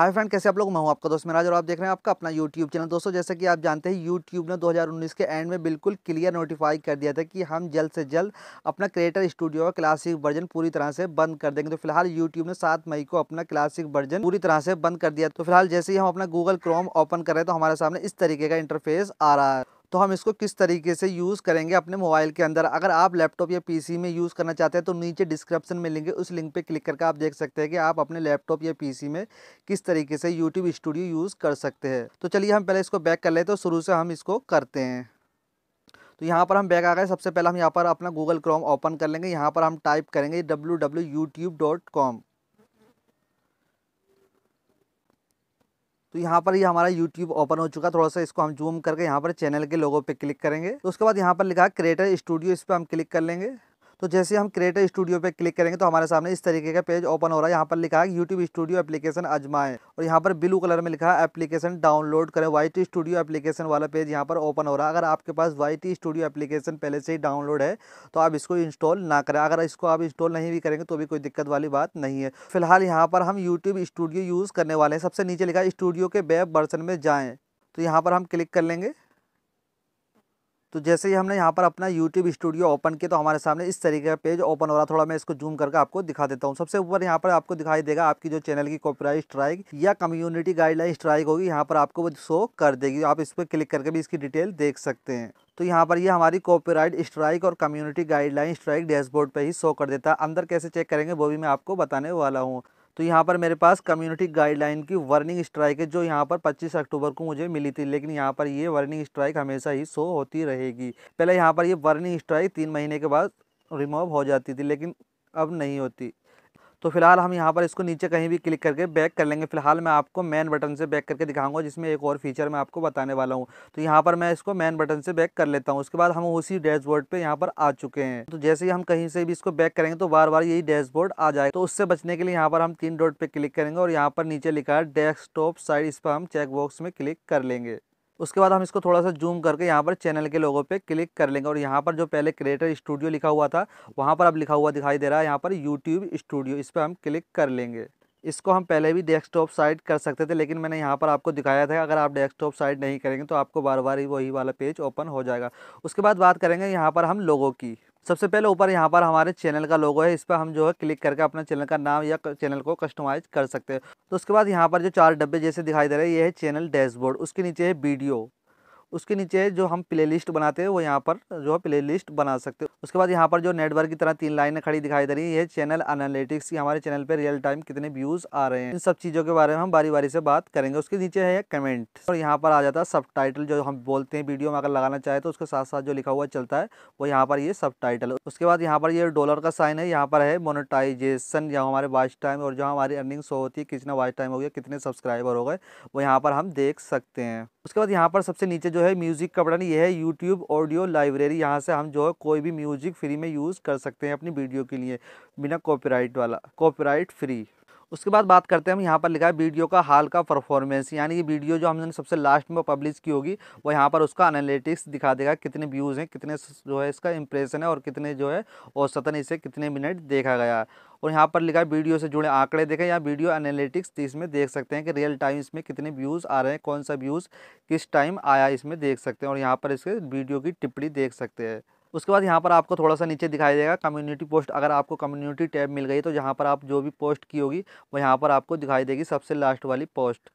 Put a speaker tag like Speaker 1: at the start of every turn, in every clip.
Speaker 1: hi friend कैसे आप लोग मैं हूं आपका दोस्त मिराज और आप देख रहे हैं आपका अपना यूट्यूब चैनल दोस्तों जैसे कि आप जानते हैं यूट्यूब ने 2019 के एंड में बिल्कुल क्लियर नोटिफाई कर दिया था कि हम जल्द से जल्द अपना क्रिएटर स्टूडियो का क्लासिक वर्जन पूरी तरह से बंद कर देंगे तो फिलहाल यूट्यूब ने सात मई को अपना क्लासिक वर्जन पूरी तरह से बंद कर दिया तो फिलहाल जैसे ही हम अपना गूगल क्रोम ओपन कर रहे हैं तो हमारे सामने इस तरीके का इंटरफेस आ रहा है तो हम इसको किस तरीके से यूज़ करेंगे अपने मोबाइल के अंदर अगर आप लैपटॉप या पीसी में यूज़ करना चाहते हैं तो नीचे डिस्क्रिप्शन में लिंक है उस लिंक पे क्लिक करके आप देख सकते हैं कि आप अपने लैपटॉप या पीसी में किस तरीके से यूट्यूब स्टूडियो यूज़ कर सकते हैं तो चलिए हम पहले इसको बैक कर लेते हैं शुरू से हम इसको करते हैं तो यहाँ पर हम बैक आ गए सबसे पहले हम यहाँ पर अपना गूगल क्रोम ओपन कर लेंगे यहाँ पर हम टाइप करेंगे डब्ल्यू तो यहाँ पर ये यह हमारा यूट्यूब ओपन हो चुका है थोड़ा सा इसको हम जूम करके यहाँ पर चैनल के लोगों पे क्लिक करेंगे तो उसके बाद यहाँ पर लिखा क्रिएटर स्टूडियो इस पर हम क्लिक कर लेंगे तो जैसे हम क्रिएटर स्टूडियो पे क्लिक करेंगे तो हमारे सामने इस तरीके का पेज ओपन हो रहा है यहाँ पर लिखा है यूट्यूब स्टूडियो एप्लीकेशन अजमाएं और यहाँ पर ब्लू कलर में लिखा है एप्लीकेशन डाउनलोड करें वाई स्टूडियो एप्लीकेशन वाला पेज यहाँ पर ओपन हो रहा है अगर आपके पास वाई स्टूडियो एप्लीकेशन पहले से ही डाउनलोड है तो आप इसको इंस्टॉल ना करें अगर इसको आप इंस्टॉल नहीं भी करेंगे तो भी कोई दिक्कत वाली बात नहीं है फिलहाल यहाँ पर हम यूट्यूब स्टूडियो यूज़ करने वाले हैं सबसे नीचे लिखा है स्टूडियो के वेब वर्सन में जाएँ तो यहाँ पर हम क्लिक कर लेंगे तो जैसे ही हमने यहाँ पर अपना यूट्यूब स्टूडियो ओपन किया तो हमारे सामने इस तरीके का पेज ओपन हो रहा थोड़ा मैं इसको जूम करके आपको दिखा देता हूँ सबसे ऊपर यहाँ पर आपको दिखाई देगा आपकी जो चैनल की कॉपीराइट स्ट्राइक या कम्युनिटी गाइडलाइन स्ट्राइक होगी यहाँ पर आपको वो शो कर देगी आप इस पर क्लिक करके भी इसकी डिटेल देख सकते हैं तो यहाँ पर ये यह हमारी कॉपीराइट स्ट्राइक और कम्युनिटी गाइडलाइन स्ट्राइक डैशबोर्ड पर ही शो कर देता है अंदर कैसे चेक करेंगे वो भी मैं आपको बताने वाला हूँ तो यहाँ पर मेरे पास कम्युनिटी गाइडलाइन की वर्निंग स्ट्राइक है जो यहाँ पर 25 अक्टूबर को मुझे मिली थी लेकिन यहाँ पर ये वर्निंग स्ट्राइक हमेशा ही शो होती रहेगी पहले यहाँ पर ये वर्निंग स्ट्राइक तीन महीने के बाद रिमूव हो जाती थी लेकिन अब नहीं होती तो फिलहाल हम यहाँ पर इसको नीचे कहीं भी क्लिक करके बैक कर लेंगे फिलहाल मैं आपको मैन बटन से बैक करके दिखाऊंगा जिसमें एक और फीचर मैं आपको बताने वाला हूँ तो यहाँ पर मैं इसको मैन बटन से बैक कर लेता हूँ उसके बाद हम उसी डैशबोर्ड पर यहाँ पर आ चुके हैं तो जैसे ही हम कहीं से भी इसको बैक करेंगे तो बार बार यही डैशबोर्ड आ जाए तो उससे बचने के लिए यहाँ पर हम तीन डॉट पर क्लिक करेंगे और यहाँ पर नीचे लिखा है डेस्कटॉप साइड इस पर हम चेकबॉक्स में क्लिक कर लेंगे उसके बाद हम इसको थोड़ा सा जूम करके यहाँ पर चैनल के लोगों पे क्लिक कर लेंगे और यहाँ पर जो पहले क्रिएटर स्टूडियो लिखा हुआ था वहाँ पर अब लिखा हुआ दिखाई दे रहा है यहाँ पर यूट्यूब स्टूडियो इस पर हम क्लिक कर लेंगे इसको हम पहले भी डेस्कटॉप साइट कर सकते थे लेकिन मैंने यहाँ पर आपको दिखाया था अगर आप डेस्कटॉप साइट नहीं करेंगे तो आपको बार बार ही वही वाला पेज ओपन हो जाएगा उसके बाद बात करेंगे यहाँ पर हम लोगों की सबसे पहले ऊपर यहाँ पर हमारे चैनल का लोगो है इस पर हम जो है क्लिक करके अपना चैनल का नाम या चैनल को कस्टमाइज कर सकते हैं तो उसके बाद यहाँ पर जो चार डब्बे जैसे दिखाई दे रहे हैं ये है चैनल डैशबोर्ड उसके नीचे है वीडियो उसके नीचे जो हम प्ले लिस्ट बनाते हैं वो यहाँ पर जो है प्ले लिस्ट बना सकते हो उसके बाद यहाँ पर जो नेटवर्क की तरह तीन लाइनें खड़ी दिखाई दे रही है ये चैनल एनालिटिक्स की हमारे चैनल पर रियल टाइम कितने व्यूज़ आ रहे हैं इन सब चीज़ों के बारे में हम बारी बारी से बात करेंगे उसके नीचे है कमेंट और यहाँ पर आ जाता है सब जो हम बोलते हैं वीडियो में अगर लगाना चाहे तो उसके साथ साथ जो लिखा हुआ चलता है वो यहाँ पर ये सब उसके बाद यहाँ पर ये डॉलर का साइन है यहाँ पर है मोनोटाइजेशन या हमारे वाच टाइम और जो हमारी अर्निंग शो होती है कितना वाइस टाइम हो गया कितने सब्सक्राइबर हो गए वो यहाँ पर हम देख सकते हैं उसके बाद यहाँ पर सबसे नीचे जो जो है म्यूज़िक का बटन ये है यूट्यूब ऑडियो लाइब्रेरी यहाँ से हम जो है कोई भी म्यूज़िक फ्री में यूज़ कर सकते हैं अपनी वीडियो के लिए बिना कॉपीराइट वाला कॉपीराइट फ्री उसके बाद बात करते हैं हम यहाँ पर लिखा है वीडियो का हाल का परफॉर्मेंस यानी ये वीडियो जो हमने सबसे लास्ट में पब्लिश की होगी वो यहाँ पर उसका एनालिटिक्स दिखा देगा कितने व्यूज़ हैं कितने जो है इसका इंप्रेशन है और कितने जो है औसतन इसे कितने मिनट देखा गया और यहाँ पर लिखा है वीडियो से जुड़े आंकड़े देखें या वीडियो एनालिटिक्स इसमें देख सकते हैं कि रियल टाइम इसमें कितने व्यूज़ आ रहे हैं कौन सा व्यूज़ किस टाइम आया इसमें देख सकते हैं और यहाँ पर इसके वीडियो की टिप्पणी देख सकते हैं उसके बाद यहाँ पर आपको थोड़ा सा नीचे दिखाई देगा कम्युनिटी पोस्ट अगर आपको कम्युनिटी टैब मिल गई तो यहाँ पर आप जो भी पोस्ट की होगी वो यहाँ पर आपको दिखाई देगी सबसे लास्ट वाली पोस्ट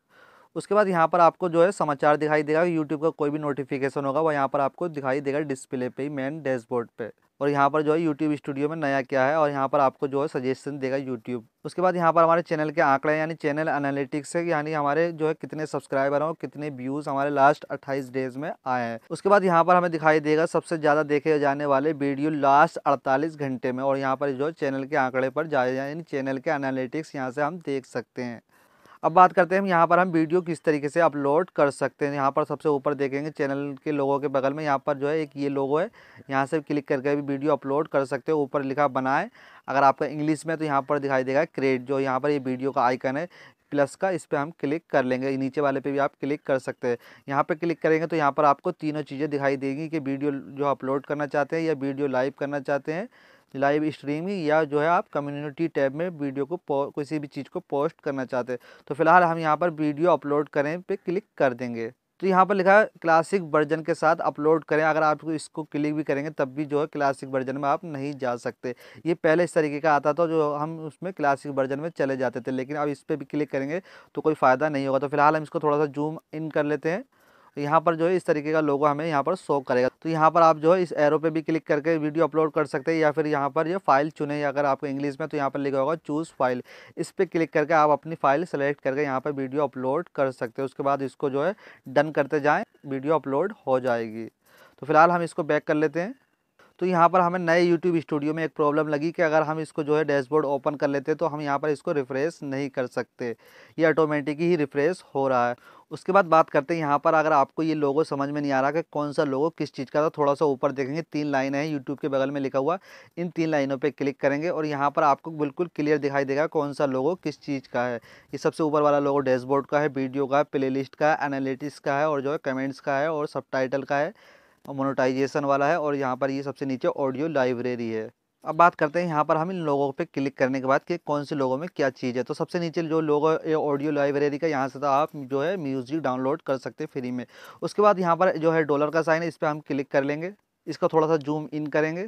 Speaker 1: उसके बाद यहाँ पर आपको जो है समाचार दिखाई देगा यूट्यूब का कोई भी नोटिफिकेशन होगा वह यहाँ पर आपको दिखाई देगा डिस्प्ले पे ही मेन डैशबोर्ड पे और यहाँ पर जो है यूट्यूब स्टूडियो में नया क्या है और यहाँ पर आपको जो है सजेशन देगा यूट्यूब उसके बाद यहाँ पर हमारे चैनल के आंकड़े यानी चैनल एनालिटिक्स है यानी हमारे जो है कितने सब्सक्राइबर हों कितने व्यूज़ हमारे लास्ट 28 डेज में आए हैं उसके बाद यहाँ पर हमें दिखाई देगा सबसे ज़्यादा देखे जाने वाले वीडियो लास्ट अड़तालीस घंटे में और यहाँ पर जो चैनल के आंकड़े पर जाए यानी चैनल के एनालिटिक्स यहाँ से हम देख सकते हैं अब बात करते हैं हम यहाँ पर हम वीडियो किस तरीके से अपलोड कर सकते हैं यहाँ पर सबसे ऊपर देखेंगे चैनल के लोगों के बगल में यहाँ पर जो है एक ये लोगो है यहाँ से क्लिक करके भी वीडियो अपलोड कर सकते हो ऊपर लिखा बनाए अगर आपका इंग्लिश में तो यहाँ पर दिखाई देगा क्रेड जो यहाँ पर ये वीडियो का आइकन है प्लस का इस पर हम क्लिक कर लेंगे नीचे वाले पे भी आप क्लिक कर सकते हैं यहाँ पे क्लिक करेंगे तो यहाँ पर आपको तीनों चीज़ें दिखाई देगी कि वीडियो जो अपलोड करना चाहते हैं या वीडियो लाइव करना चाहते हैं लाइव स्ट्रीमिंग या जो है आप कम्युनिटी टैब में वीडियो को किसी भी चीज़ को पोस्ट करना चाहते हैं तो फिलहाल हम यहाँ पर वीडियो अपलोड करें पे क्लिक कर देंगे तो यहाँ पर लिखा है क्लासिक वर्जन के साथ अपलोड करें अगर आप इसको क्लिक भी करेंगे तब भी जो है क्लासिक वर्जन में आप नहीं जा सकते ये पहले इस तरीके का आता था जो हम उसमें क्लासिक वर्जन में चले जाते थे लेकिन अब इस पर भी क्लिक करेंगे तो कोई फ़ायदा नहीं होगा तो फिलहाल हम इसको थोड़ा सा जूम इन कर लेते हैं तो यहाँ पर जो है इस तरीके का लोगो हमें यहाँ पर शो करेगा तो यहाँ पर आप जो है इस एरो पे भी क्लिक करके वीडियो अपलोड कर सकते हैं या फिर यहाँ पर ये यह फाइल चुने अगर आपको इंग्लिश में तो यहाँ पर लिखा होगा चूज़ फाइल इस पर क्लिक करके आप अपनी फाइल सेलेक्ट करके यहाँ पर वीडियो अपलोड कर सकते हैं उसके बाद इसको जो है डन करते जाएँ वीडियो अपलोड हो जाएगी तो फिलहाल हम इसको बैक कर लेते हैं तो यहाँ पर हमें नए यूट्यूब स्टूडियो में एक प्रॉब्लम लगी कि अगर हम इसको जो है डैशबोर्ड ओपन कर लेते तो हम यहाँ पर इसको रिफ़्रेश नहीं कर सकते ये ऑटोमेटिक ही रिफ़्रेश हो रहा है उसके बाद बात करते हैं यहाँ पर अगर आपको ये लोगो समझ में नहीं आ रहा कि कौन सा लोगो किस चीज़ का था थोड़ा सा ऊपर देखेंगे तीन लाइन है यूट्यूब के बगल में लिखा हुआ इन तीन लाइनों पे क्लिक करेंगे और यहाँ पर आपको बिल्कुल क्लियर दिखाई देगा कौन सा लोगो किस चीज़ का है ये सबसे ऊपर वाला लोगो डैशबोर्ड का है वीडियो का है प्ले का है एनालिटिक्स का है और जो है कमेंट्स का है और सब का है मोनोटाइजेशन वाला है और यहाँ पर ये सबसे नीचे ऑडियो लाइब्रेरी है अब बात करते हैं यहाँ पर हम इन लोगों पे क्लिक करने के बाद कि कौन से लोगों में क्या चीज़ है तो सबसे नीचे जो लोगो ऑडियो लाइब्रेरी का यहाँ से तो आप जो है म्यूज़िक डाउनलोड कर सकते हैं फ्री में उसके बाद यहाँ पर जो है डॉलर का साइन है इस पर हम क्लिक कर लेंगे इसका थोड़ा सा जूम इन करेंगे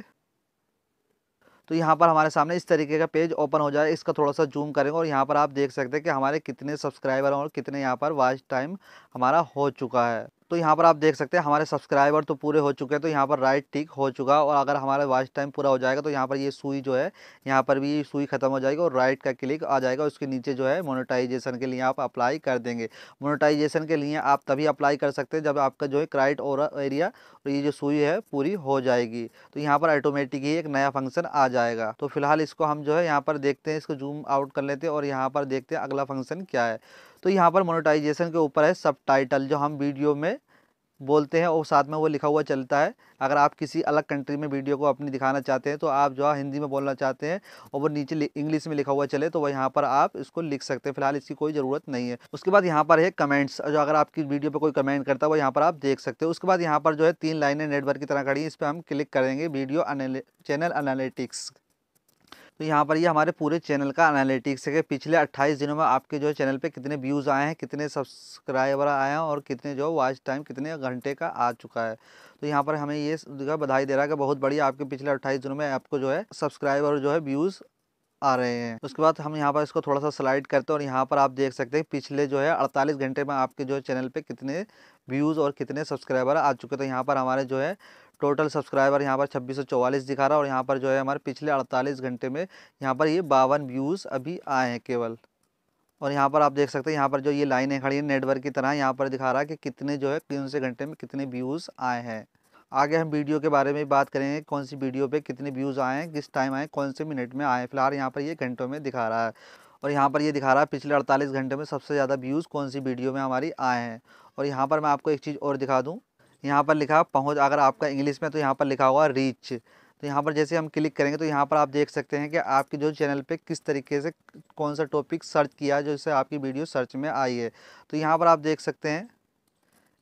Speaker 1: तो यहाँ पर हमारे सामने इस तरीके का पेज ओपन हो जाए इसका थोड़ा सा जूम करेंगे और यहाँ पर आप देख सकते हैं कि हमारे कितने सब्सक्राइबर और कितने यहाँ पर वाच टाइम हमारा हो चुका है तो यहाँ पर आप देख सकते हैं हमारे सब्सक्राइबर तो पूरे हो चुके हैं तो यहाँ पर राइट टिक हो चुका और अगर हमारा वॉच टाइम पूरा हो जाएगा तो यहाँ पर ये सुई जो है यहाँ पर भी सुई खत्म हो जाएगी और राइट का क्लिक आ जाएगा उसके नीचे जो है मोनोटाइजेशन के लिए आप अप्लाई कर देंगे मोनोटाइजेशन के लिए आप तभी अप्लाई कर सकते हैं जब आपका जो है क्राइट और एरिया और ये जो सुई है पूरी हो जाएगी तो यहाँ पर ऑटोमेटिक ही एक नया फंक्शन आ जाएगा तो फिलहाल इसको हम जो है यहाँ पर देखते हैं इसको जूम आउट कर लेते हैं और यहाँ पर देखते हैं अगला फंक्शन क्या है तो यहाँ पर मोनेटाइजेशन के ऊपर है सब टाइटल जो हम वीडियो में बोलते हैं और साथ में वो लिखा हुआ चलता है अगर आप किसी अलग कंट्री में वीडियो को अपनी दिखाना चाहते हैं तो आप जो है हिंदी में बोलना चाहते हैं और वो नीचे इंग्लिश में लिखा हुआ चले तो वह यहाँ पर आप इसको लिख सकते हैं फिलहाल इसकी कोई ज़रूरत नहीं है उसके बाद यहाँ पर है कमेंट्स जो अगर आपकी वीडियो पर कोई कमेंट करता है वो यहाँ पर आप देख सकते हो उसके बाद यहाँ पर जो है तीन लाइनें नेटवर्क की तरह खड़ी इस पर हम क्लिक करेंगे वीडियो चैनल अनालिटिक्स तो यहाँ पर ये यह हमारे पूरे चैनल का एनालिटिक्स है कि पिछले 28 दिनों में आपके जो चैनल पे कितने व्यूज़ आए हैं कितने सब्सक्राइबर आए हैं और कितने जो वॉच टाइम कितने घंटे का आ चुका है तो यहाँ पर हमें ये जगह बधाई दे रहा है कि बहुत बढ़िया आपके पिछले अट्ठाईस दिनों में आपको जो है सब्सक्राइबर जो है व्यूज़ आ रहे हैं उसके बाद हम यहाँ पर इसको थोड़ा सा स्लाइड करते हैं और यहाँ पर आप देख सकते हैं पिछले जो है 48 घंटे में आपके जो चैनल पे कितने व्यूज़ और कितने सब्सक्राइबर आ चुके थे तो यहाँ पर हमारे जो है टोटल सब्सक्राइबर यहाँ पर छब्बीस दिखा रहा है और यहाँ पर जो है हमारे पिछले अड़तालीस घंटे में यहाँ पर ये बावन व्यूज़ अभी आए हैं केवल और यहाँ पर आप देख सकते हैं यहाँ पर जो ये लाइनें खड़ी हैं नेटवर्क की तरह यहाँ पर दिखा रहा है कि कितने जो है कौन से घंटे में कितने व्यूज़ आए हैं आगे हम वीडियो के बारे में बात करेंगे कौन सी वीडियो पे कितने व्यूज़ आए हैं किस टाइम आए कौन से मिनट में आए फिलहाल यहाँ पर ये घंटों में दिखा रहा है और यहाँ पर ये दिखा रहा है पिछले अड़तालीस घंटे में सबसे ज़्यादा व्यूज़ कौन सी वीडियो में हमारी आए हैं और यहाँ पर मैं आपको एक चीज़ और दिखा दूँ यहाँ पर लिखा पहुँच अगर आपका इंग्लिश में तो यहाँ पर लिखा हुआ रीच तो यहाँ पर जैसे हम क्लिक करेंगे तो यहाँ पर आप देख सकते हैं कि आपके जो चैनल पे किस तरीके से कौन सा टॉपिक सर्च किया जो जिससे आपकी वीडियो सर्च में आई है तो यहाँ पर आप देख सकते हैं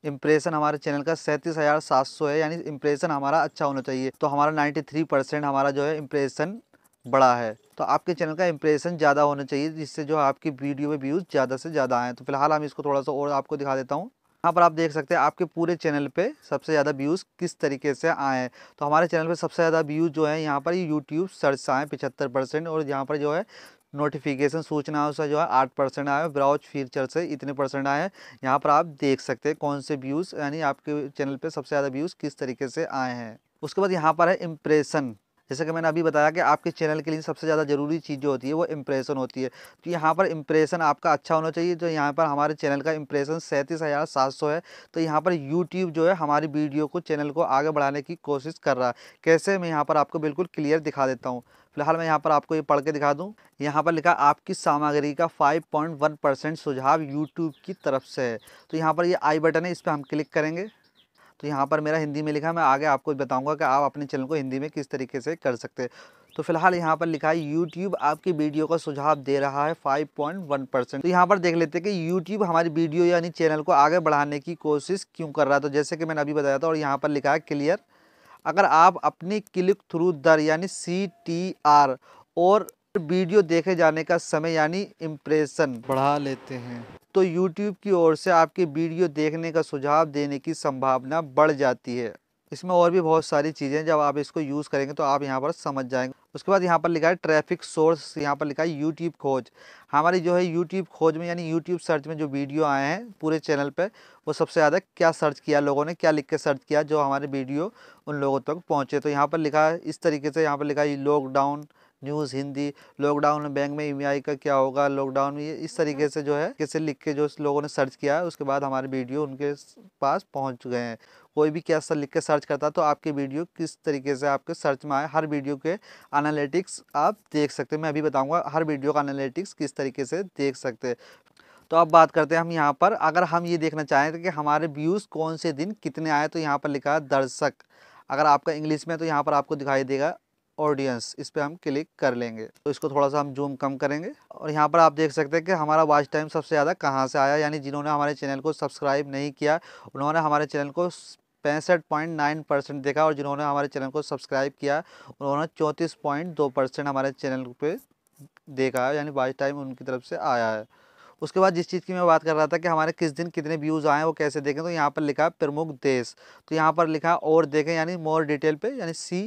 Speaker 1: इंप्रेशन हमारे चैनल का सैंतीस हज़ार सात सौ है यानी इंप्रेशन हमारा अच्छा होना चाहिए तो हमारा नाइन्टी थ्री परसेंट हमारा जो है इंप्रेशन बड़ा है तो आपके चैनल का इंप्रेशन ज़्यादा होना चाहिए जिससे जो आपकी वीडियो में व्यूज़ ज़्यादा से ज़्यादा आएँ तो फिलहाल हम इसको थोड़ा सा और आपको दिखा देता हूँ यहाँ पर आप देख सकते हैं आपके पूरे चैनल पर सबसे ज़्यादा व्यूज़ किस तरीके से आए हैं तो हमारे चैनल पर सबसे ज़्यादा व्यूज़ जो है यहाँ पर यूट्यूब सर्च से पिछहत्तर पचहत्तर परसेंट और यहाँ पर जो है नोटिफिकेशन सूचनाओं से जो है आठ परसेंट आया ब्राउज फीचर से इतने परसेंट आए हैं यहाँ पर आप देख सकते हैं कौन से व्यूज़ यानी आपके चैनल पे सबसे ज़्यादा व्यूज़ किस तरीके से आए हैं उसके बाद यहाँ पर है इम्प्रेशन जैसे कि मैंने अभी बताया कि आपके चैनल के लिए सबसे ज़्यादा ज़रूरी चीज़ जो होती है वो इम्प्रेशन होती है तो यहाँ पर इम्प्रेशन आपका अच्छा होना चाहिए तो यहाँ पर हमारे चैनल का इम्प्रेशन सैंतीस हज़ार सात सौ है तो यहाँ पर यूट्यूब जो है हमारी वीडियो को चैनल को आगे बढ़ाने की कोशिश कर रहा है कैसे मैं यहाँ पर आपको बिल्कुल क्लियर दिखा देता हूँ फिलहाल मैं यहाँ पर आपको ये पढ़ के दिखा दूँ यहाँ पर लिखा आपकी सामग्री का 5.1 परसेंट सुझाव यूट्यूब की तरफ से है तो यहाँ पर ये आई बटन है इस पर हम क्लिक करेंगे तो यहाँ पर मेरा हिंदी में लिखा मैं आगे आपको बताऊँगा कि आप अपने चैनल को हिंदी में किस तरीके से कर सकते तो फिलहाल यहाँ पर लिखा है यूट्यूब आपकी वीडियो का सुझाव दे रहा है 5.1 परसेंट तो यहाँ पर देख लेते हैं कि यूट्यूब हमारी वीडियो यानी चैनल को आगे बढ़ाने की कोशिश क्यों कर रहा है तो जैसे कि मैंने अभी बताया था और यहाँ पर लिखा है क्लियर अगर आप अपनी क्लिक थ्रू दर यानी सी टी आर और वीडियो देखे जाने का समय यानी इम्प्रेशन बढ़ा लेते हैं तो YouTube की ओर से आपके वीडियो देखने का सुझाव देने की संभावना बढ़ जाती है इसमें और भी बहुत सारी चीज़ें जब आप इसको यूज़ करेंगे तो आप यहाँ पर समझ जाएंगे उसके बाद यहाँ पर लिखा है ट्रैफिक सोर्स यहाँ पर लिखा है यूट्यूब खोज हमारी जो है यूट्यूब खोज में यानी यूट्यूब सर्च में जो वीडियो आए हैं पूरे चैनल पर वो सबसे ज़्यादा क्या सर्च किया लोगों ने क्या लिख के सर्च किया जो हमारे वीडियो उन लोगों तक पहुँचे तो यहाँ पर लिखा है इस तरीके से यहाँ पर लिखा है लॉकडाउन न्यूज़ हिंदी लॉकडाउन में बैंक में ई e का क्या होगा लॉकडाउन में इस तरीके से जो है किसे लिख के जो लोगों ने सर्च किया है उसके बाद हमारे वीडियो उनके पास पहुँच गए हैं कोई भी क्या लिख के सर्च करता तो आपके वीडियो किस तरीके से आपके सर्च में आए हर वीडियो के एनालिटिक्स आप देख सकते हैं मैं अभी बताऊंगा हर वीडियो का एनालिटिक्स किस तरीके से देख सकते हैं तो अब बात करते हैं हम यहाँ पर अगर हम ये देखना चाहें कि हमारे व्यूज़ कौन से दिन कितने आए तो यहाँ पर लिखा है दर्शक अगर आपका इंग्लिश में तो यहाँ पर आपको दिखाई देगा ऑडियंस इस पर हम क्लिक कर लेंगे तो इसको थोड़ा सा हम जूम कम करेंगे और यहाँ पर आप देख सकते हैं कि हमारा वॉच टाइम सबसे ज़्यादा कहाँ से आया यानी जिन्होंने हमारे चैनल को सब्सक्राइब नहीं किया उन्होंने हमारे चैनल को पैंसठ पॉइंट नाइन परसेंट देखा और जिन्होंने हमारे चैनल को सब्सक्राइब किया उन्होंने चौंतीस पॉइंट दो परसेंट हमारे चैनल पे देखा यानी वॉच टाइम उनकी तरफ से आया है उसके बाद जिस चीज़ की मैं बात कर रहा था कि हमारे किस दिन कितने व्यूज़ आए वो कैसे देखें तो यहाँ पर लिखा प्रमुख देश तो यहाँ पर लिखा और देखें यानी मोर डिटेल पे यानी सी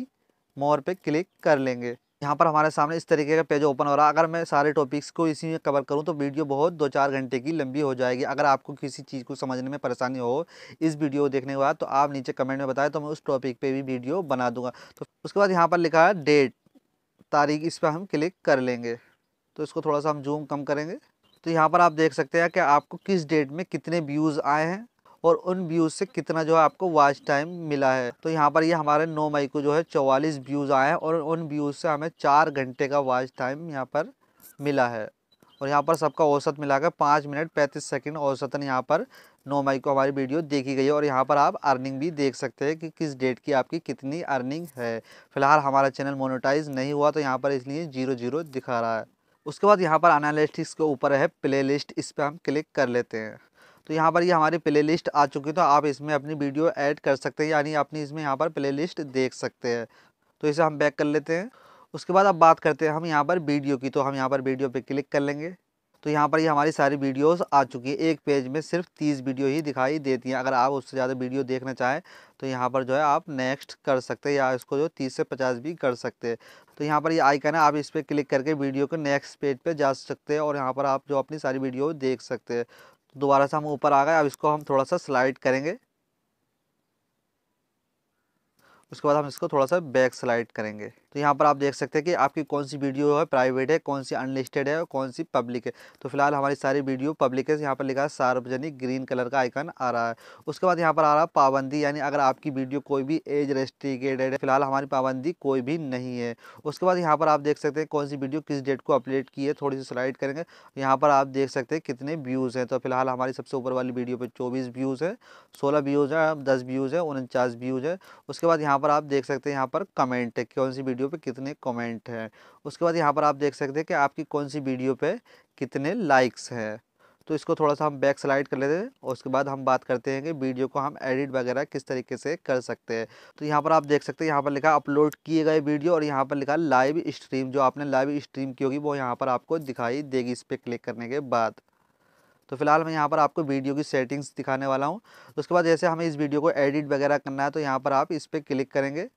Speaker 1: मोर पे क्लिक कर लेंगे यहाँ पर हमारे सामने इस तरीके का पेज ओपन हो रहा है अगर मैं सारे टॉपिक्स को इसी में कवर करूँ तो वीडियो बहुत दो चार घंटे की लंबी हो जाएगी अगर आपको किसी चीज़ को समझने में परेशानी हो इस वीडियो को देखने के बाद तो आप नीचे कमेंट में बताएं तो मैं उस टॉपिक पे भी वीडियो बना दूंगा तो उसके बाद यहाँ पर लिखा है डेट तारीख इस पर हम क्लिक कर लेंगे तो इसको थोड़ा सा हम जूम कम करेंगे तो यहाँ पर आप देख सकते हैं कि आपको किस डेट में कितने व्यूज़ आए हैं और उन व्यूज़ से कितना जो है आपको वॉच टाइम मिला है तो यहाँ पर ये हमारे नौ मई को जो है चौवालीस व्यूज़ आए हैं और उन व्यूज़ से हमें चार घंटे का वॉच टाइम यहाँ पर मिला है और यहाँ पर सबका औसत मिलाकर पाँच मिनट पैंतीस सेकेंड औसतन यहाँ पर नौ मई को हमारी वीडियो देखी गई है और यहाँ पर आप अर्निंग भी देख सकते हैं कि किस डेट की आपकी कितनी अर्निंग है फिलहाल हमारा चैनल मोनोटाइज नहीं हुआ तो यहाँ पर इसलिए जीरो जीरो दिखा रहा है उसके बाद यहाँ पर एनालिस्टिक्स के ऊपर है प्लेलिस्ट इस पर हम क्लिक कर लेते हैं तो यहाँ पर ये यह हमारी प्ले लिस्ट आ चुकी तो आप इसमें अपनी वीडियो ऐड कर सकते हैं यानी अपनी इसमें यहाँ पर प्ले लिस्ट देख सकते हैं तो इसे हम बैक कर लेते हैं उसके बाद अब बात करते हैं हम यहाँ पर वीडियो की तो हम यहाँ पर वीडियो पर क्लिक कर लेंगे तो यहाँ पर ये यह हमारी सारी वीडियोस आ चुकी है एक पेज में सिर्फ तीस वीडियो ही दिखाई देती हैं अगर आप उससे ज़्यादा वीडियो देखना चाहें तो यहाँ पर जो है आप नेक्स्ट कर सकते हैं या इसको जो तीस से पचास भी कर सकते हैं तो यहाँ पर ये यह आइकन है आप इस पर क्लिक करके वीडियो को नेक्स्ट पेज पे जा सकते हैं और यहाँ पर आप जो अपनी सारी वीडियो देख सकते हैं दोबारा से हम ऊपर आ गए अब इसको हम थोड़ा सा स्लाइड करेंगे उसके बाद हम इसको थोड़ा सा बैक स्लाइड करेंगे तो यहाँ पर आप देख सकते हैं कि आपकी कौन सी वीडियो है प्राइवेट है कौन सी अनलिस्टेड है और कौन सी पब्लिक है तो फिलहाल हमारी सारी वीडियो पब्लिक है यहाँ पर लिखा है सार्वजनिक ग्रीन कलर का आइकन आ रहा है उसके बाद यहाँ पर आ रहा है पाबंदी यानी अगर आपकी वीडियो कोई भी एज रेस्ट्रिकेटेड है फिलहाल हमारी पाबंदी कोई भी नहीं है उसके बाद यहाँ पर आप देख सकते हैं कौन सी वीडियो किस डेट को अपलोड की है थोड़ी सी स्लाइड करेंगे यहाँ पर आप देख सकते हैं कितने व्यूज़ हैं तो फिलहाल हमारी सबसे ऊपर वाली वीडियो पर चौबीस व्यूज़ है सोलह व्यूज़ हैं दस व्यूज़ है उनचास व्यूज़ है उसके बाद यहाँ यहाँ पर आप देख सकते हैं यहाँ पर कमेंट है कौन सी वीडियो पे कितने कमेंट हैं उसके बाद यहाँ पर आप देख सकते हैं कि आपकी कौन सी वीडियो पे कितने लाइक्स हैं तो इसको थोड़ा सा हम बैक स्लाइड कर लेते हैं और उसके बाद हम बात करते हैं कि वीडियो को हम एडिट वगैरह किस तरीके से कर सकते हैं तो यहाँ पर आप देख सकते हैं यहाँ पर लिखा अपलोड किए गए वीडियो और यहाँ पर लिखा लाइव स्ट्रीम जो आपने लाइव स्ट्रीम की होगी वो यहाँ पर आपको दिखाई देगी इस पर क्लिक करने के बाद तो फिलहाल मैं यहाँ पर आपको वीडियो की सेटिंग्स दिखाने वाला हूँ उसके बाद जैसे हमें इस वीडियो को एडिट वगैरह करना है तो यहाँ पर आप इस पर क्लिक करेंगे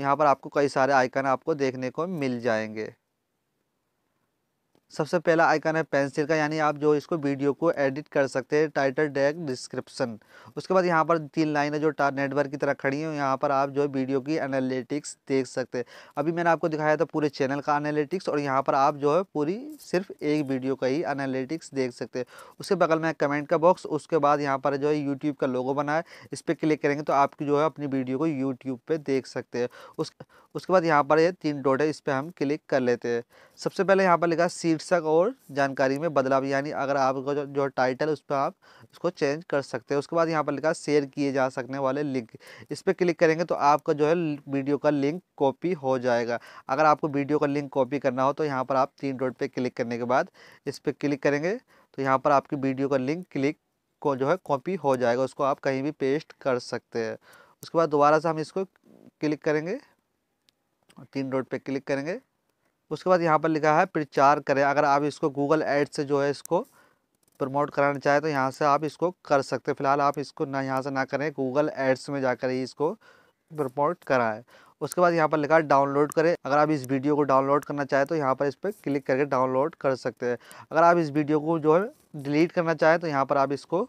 Speaker 1: यहाँ पर आपको कई सारे आइकन आपको देखने को मिल जाएंगे सबसे पहला आइकन है पेंसिल का यानी आप जो इसको वीडियो को एडिट कर सकते हैं टाइटल डैग डिस्क्रिप्शन उसके बाद यहाँ पर तीन लाइन है जो नेटवर्क की तरह खड़ी है यहाँ पर आप जो वीडियो की एनालिटिक्स देख सकते हैं अभी मैंने आपको दिखाया था पूरे चैनल का एनालिटिक्स और यहाँ पर आप जो है पूरी सिर्फ एक वीडियो का ही एनालिटिक्स देख सकते हैं उसके बगल में कमेंट का बॉक्स उसके बाद यहाँ पर जो है यूट्यूब का लोगो बना है इस पर क्लिक करेंगे तो आप जो है अपनी वीडियो को यूट्यूब पर देख सकते हैं उस उसके बाद यहाँ पर ये तीन डॉट है इस पर हम क्लिक कर लेते हैं सबसे पहले यहाँ पर लिखा शीर्षक और जानकारी में बदलाव यानी अगर आपका जो, जो टाइटल उस पर आप उसको चेंज कर सकते हैं उसके बाद यहाँ पर लिखा शेयर किए जा सकने वाले लिंक इस पर क्लिक करेंगे तो आपका जो है वीडियो का लिंक कॉपी हो जाएगा अगर आपको वीडियो का लिंक कॉपी करना हो तो यहाँ पर आप तीन डॉट पर क्लिक करने के बाद इस पर क्लिक करेंगे तो यहाँ पर आपकी वीडियो का लिंक क्लिक को जो है कॉपी हो जाएगा उसको आप कहीं भी पेस्ट कर सकते हैं उसके बाद दोबारा से हम इसको क्लिक करेंगे तीन डॉट पे क्लिक करेंगे उसके बाद यहाँ पर लिखा है प्रचार करें अगर आप इसको गूगल एड से जो है इसको प्रमोट कराना चाहें तो यहाँ से आप इसको कर सकते फिलहाल आप इसको ना यहाँ से ना करें गूगल एड्स में जाकर ही इसको प्रमोट कराएं उसके बाद यहाँ पर लिखा है डाउनलोड करें अगर आप इस वीडियो को डाउनलोड करना चाहें तो यहाँ पर इस पर क्लिक करके डाउनलोड कर सकते हैं अगर आप इस वीडियो को जो है डिलीट करना चाहें तो यहाँ पर आप इसको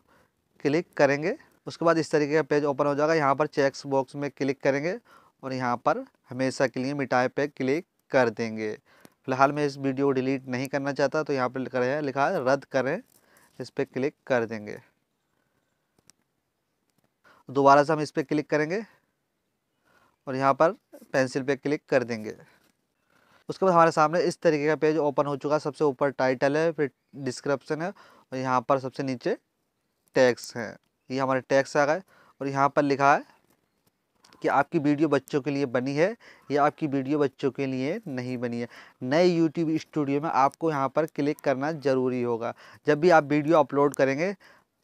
Speaker 1: क्लिक करेंगे उसके बाद इस तरीके का पेज ओपन हो जाएगा यहाँ पर चेक्स बॉक्स में क्लिक करेंगे और यहाँ पर हमेशा के लिए मिटाए पे क्लिक कर देंगे फिलहाल मैं इस वीडियो को डिलीट नहीं करना चाहता तो यहाँ पर लिखा है लिखा है रद्द करें इस पर क्लिक कर देंगे दोबारा से हम इस पर क्लिक करेंगे और यहाँ पर पेंसिल पे क्लिक कर देंगे उसके बाद हमारे सामने इस तरीके का पेज ओपन हो चुका है सबसे ऊपर टाइटल है फिर डिस्क्रिप्शन है और यहाँ पर सबसे नीचे टैक्स हैं ये हमारे टैक्स आ गए और यहाँ पर लिखा है कि आपकी वीडियो बच्चों के लिए बनी है या आपकी वीडियो बच्चों के लिए नहीं बनी है नए यूट्यूब स्टूडियो में आपको यहाँ पर क्लिक करना ज़रूरी होगा जब भी आप वीडियो अपलोड करेंगे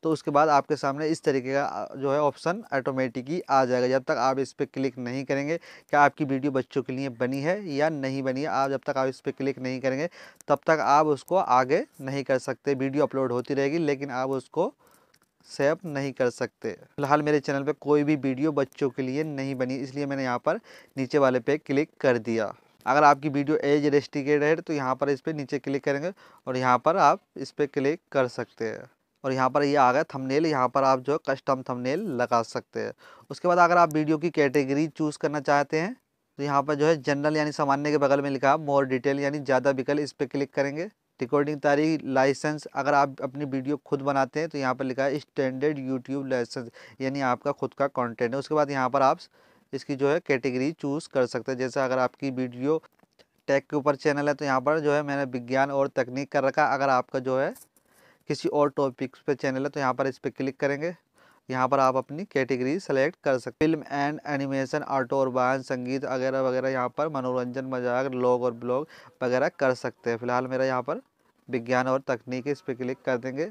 Speaker 1: तो उसके बाद आपके सामने इस तरीके का जो है ऑप्शन ऑटोमेटिक ही आ जाएगा जब तक आप इस पर क्लिक नहीं करेंगे कि आपकी वीडियो बच्चों के लिए बनी है या नहीं बनी है आप जब तक आप इस पर क्लिक नहीं करेंगे तब तक आप उसको आगे नहीं कर सकते वीडियो अपलोड होती रहेगी लेकिन आप उसको सेव नहीं कर सकते फिलहाल मेरे चैनल पे कोई भी वीडियो बच्चों के लिए नहीं बनी इसलिए मैंने यहाँ पर नीचे वाले पे क्लिक कर दिया अगर आपकी वीडियो एज रेस्ट्रिकेटेड है तो यहाँ पर इस पर नीचे क्लिक करेंगे और यहाँ पर आप इस पर क्लिक कर सकते हैं और यहाँ पर ये यह आ गया थंबनेल यहाँ पर आप जो कस्टम थंबनेल लगा सकते हैं उसके बाद अगर आप वीडियो की कैटेगरी चूज़ करना चाहते हैं तो यहाँ पर जो है जनरल यानी सामान्य के बगल में लिखा मोर डिटेल यानी ज़्यादा विकल्प इस पर क्लिक करेंगे रिकॉर्डिंग तारीख लाइसेंस अगर आप अपनी वीडियो खुद बनाते हैं तो यहाँ पर लिखा है स्टैंडर्ड यूट्यूब लाइसेंस यानी आपका खुद का कंटेंट है उसके बाद यहाँ पर आप इसकी जो है कैटेगरी चूज़ कर सकते हैं जैसे अगर आपकी वीडियो टेक के ऊपर चैनल है तो यहाँ पर जो है मैंने विज्ञान और तकनीक कर रखा अगर आपका जो है किसी और टॉपिक्स पर चैनल है तो यहाँ पर इस पर क्लिक करेंगे यहाँ पर आप अपनी कैटेगरी सेलेक्ट कर सकते फिल्म एंड एनिमेशन ऑटो और वाहन संगीत वगैरह वगैरह यहाँ पर मनोरंजन मजाक लॉग और ब्लॉग वगैरह कर सकते हैं फिलहाल मेरा यहाँ पर विज्ञान और तकनीक इस पर क्लिक कर देंगे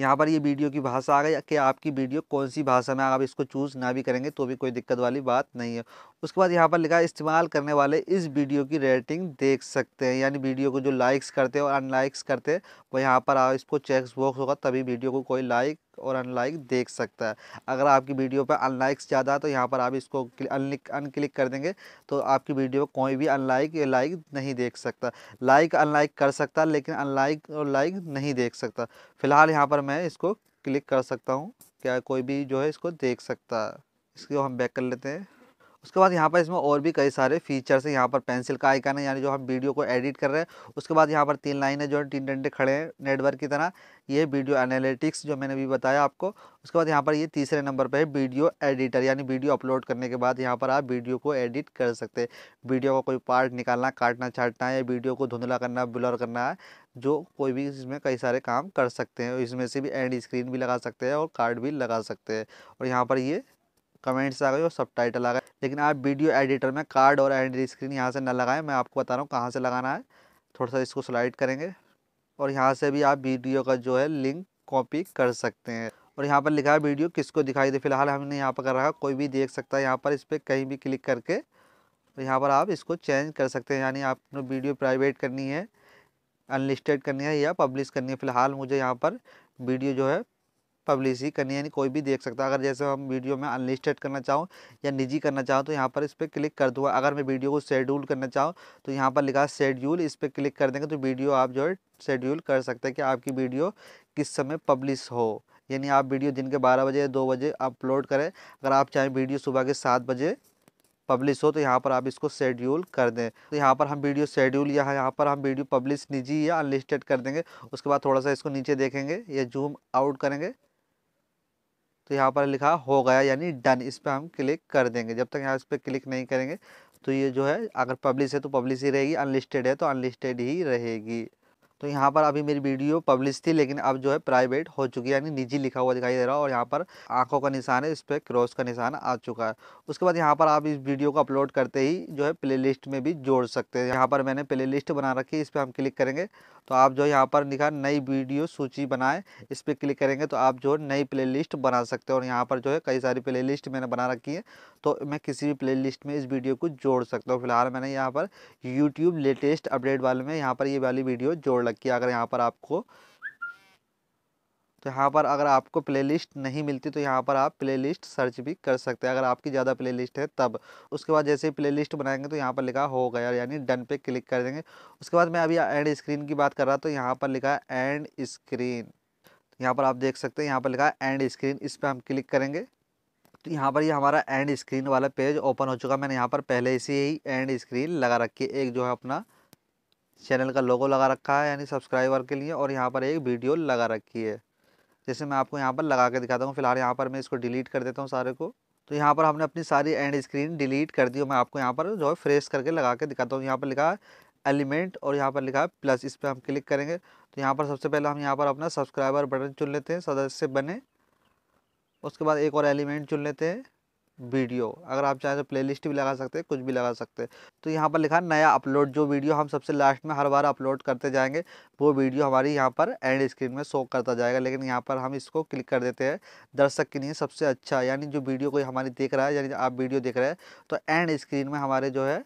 Speaker 1: यहाँ पर ये वीडियो की भाषा आ गई कि आपकी वीडियो कौन सी भाषा में आप इसको चूज़ ना भी करेंगे तो भी कोई दिक्कत वाली बात नहीं है उसके बाद यहाँ पर लिखा इस्तेमाल करने वाले इस वीडियो की रेटिंग देख सकते हैं यानी वीडियो को जो लाइक्स करते हैं और अनलाइक्स करते हैं वो यहाँ पर आप इसको चेक बॉक्स होगा तभी वीडियो को कोई लाइक और अनलाइक देख सकता है अगर आपकी वीडियो पर अनलाइक्स ज़्यादा है तो यहाँ पर आप इसको अनलिक अनक्लिक कर देंगे तो आपकी वीडियो कोई भी अनलाइक या लाइक नहीं देख सकता लाइक अनलाइक कर सकता लेकिन अनलाइक और लाइक नहीं देख सकता फ़िलहाल यहाँ पर मैं इसको क्लिक कर सकता हूँ क्या कोई भी जो है इसको देख सकता है इसको हम बैक कर लेते हैं उसके बाद यहाँ पर इसमें और भी कई सारे फीचर्स हैं यहाँ पर पेंसिल का आइकन है यानी जो हम वीडियो को एडिट कर रहे हैं उसके बाद यहाँ पर तीन लाइन है जो है तीन डंडे खड़े हैं नेटवर्क की तरह ये वीडियो एनालिटिक्स जो मैंने भी बताया आपको उसके बाद यहाँ पर ये तीसरे नंबर पर है वीडियो एडिटर यानी वीडियो अपलोड करने के बाद यहाँ पर आप वीडियो को एडिट कर सकते हैं वीडियो का कोई पार्ट निकालना काटना छाटना या वीडियो को धुंधला करना ब्लर करना है जो कोई भी इसमें कई सारे काम कर सकते हैं इसमें से भी एंड स्क्रीन भी लगा सकते हैं और कार्ड भी लगा सकते हैं और यहाँ पर ये कमेंट्स आ गए और सब टाइटल आ गए लेकिन आप वीडियो एडिटर में कार्ड और एंड स्क्रीन यहाँ से ना लगाएं मैं आपको बता रहा हूँ कहाँ से लगाना है थोड़ा सा इसको स्लाइड करेंगे और यहाँ से भी आप वीडियो का जो है लिंक कॉपी कर सकते हैं और यहाँ पर लिखा है वीडियो किसको दिखाई दे फिलहाल हमने यहाँ पर कर रखा कोई भी देख सकता है यहाँ पर इस पर कहीं भी क्लिक करके और तो यहाँ पर आप इसको चेंज कर सकते हैं यानी आपने वीडियो प्राइवेट करनी है अनलिस्टेड करनी है या पब्लिश करनी है फिलहाल मुझे यहाँ पर वीडियो जो है ही करनी यानी कोई भी देख सकता है अगर जैसे हम वीडियो में अनलिस्टेड करना चाहूँ या निजी करना चाहूँ तो यहाँ पर इस पर क्लिक कर दूँगा अगर मैं वीडियो को शेड्यूल करना चाहूँ तो यहाँ पर लिखा शेड्यूल इस पर क्लिक कर देंगे तो वीडियो आप जो है शेड्यूल कर सकते हैं कि आपकी वीडियो किस समय पब्लिश हो यानी आप वीडियो दिन के बारह बजे या दो बजे अपलोड करें अगर आप चाहें वीडियो सुबह के सात बजे पब्लिश हो तो यहाँ पर आप इसको शेड्यूल कर दें तो यहाँ पर हम वीडियो शेड्यूल या यहाँ पर हम वीडियो पब्लिश निजी या अनलिस्टेड कर देंगे उसके बाद थोड़ा सा इसको नीचे देखेंगे या जूम आउट करेंगे तो यहाँ पर लिखा हो गया यानी डन इस पर हम क्लिक कर देंगे जब तक यहाँ इस पर क्लिक नहीं करेंगे तो ये जो है अगर पब्लिश है तो पब्लिश ही रहेगी अनलिस्टेड है तो अनलिस्टेड ही रहेगी तो यहाँ पर अभी मेरी वीडियो पब्लिश थी लेकिन अब जो है प्राइवेट हो चुकी है यानी निजी लिखा हुआ दिखाई दे रहा है और यहाँ पर आंखों का निशान है इस पर क्रॉस का निशान आ चुका है उसके बाद यहाँ पर आप इस वीडियो को अपलोड करते ही जो है प्लेलिस्ट में भी जोड़ सकते हैं यहाँ पर मैंने प्लेलिस्ट बना रखी है इस पर हम क्लिक करेंगे तो आप जो यहाँ पर लिखा नई वीडियो सूची बनाएं इस पर क्लिक करेंगे तो आप जो नई प्लेलिस्ट बना सकते हो और यहाँ पर जो है कई सारी प्लेलिस्ट मैंने बना रखी है तो मैं किसी भी प्लेलिस्ट में इस वीडियो को जोड़ सकता हूँ फिलहाल मैंने यहाँ पर यूट्यूब लेटेस्ट अपडेट वाले में यहाँ पर ये वाली वीडियो जोड़ रखी है अगर यहाँ पर आपको तो यहाँ पर अगर आपको प्लेलिस्ट नहीं मिलती तो यहाँ पर आप प्लेलिस्ट सर्च भी कर सकते हैं अगर आपकी ज़्यादा प्लेलिस्ट है तब उसके बाद जैसे ही प्लेलिस्ट बनाएंगे तो यहाँ पर लिखा हो गया यानी डन पे क्लिक कर देंगे उसके बाद मैं अभी एंड स्क्रीन की बात कर रहा तो यहाँ पर लिखा है एंड स्क्रीन यहाँ पर आप देख सकते हैं यहाँ पर लिखा है एंड स्क्रीन इस पर हम क्लिक करेंगे तो यहाँ पर ये यह हमारा एंड स्क्रीन वाला पेज ओपन हो चुका मैंने यहाँ पर पहले से ही एंड स्क्रीन लगा रखी है एक जो है अपना चैनल का लोगो लगा रखा है यानी सब्सक्राइबर के लिए और यहाँ पर एक वीडियो लगा रखी है जैसे मैं आपको यहाँ पर लगा के दिखाता हूँ फिलहाल यहाँ पर मैं इसको डिलीट कर देता हूँ सारे को तो यहाँ पर हमने अपनी सारी एंड स्क्रीन डिलीट कर दी और मैं आपको यहाँ पर जो है फ्रेश करके लगा के दिखाता हूँ यहाँ पर लिखा है एलिमेंट और यहाँ पर लिखा है प्लस इस पर हम क्लिक करेंगे तो यहाँ पर सबसे पहले हम यहाँ पर अपना सब्सक्राइबर बटन चुन लेते हैं सदस्य बने उसके बाद एक और एलिमेंट चुन लेते हैं वीडियो अगर आप चाहें तो प्लेलिस्ट भी लगा सकते हैं कुछ भी लगा सकते हैं तो यहाँ पर लिखा नया अपलोड जो वीडियो हम सबसे लास्ट में हर बार अपलोड करते जाएंगे वो वीडियो हमारी यहाँ पर एंड स्क्रीन में शो करता जाएगा लेकिन यहाँ पर हम इसको क्लिक कर देते हैं दर्शक के लिए सबसे अच्छा यानी जो वीडियो कोई हमारी देख रहा है यानी आप वीडियो देख रहे हैं तो एंड स्क्रीन में हमारे जो है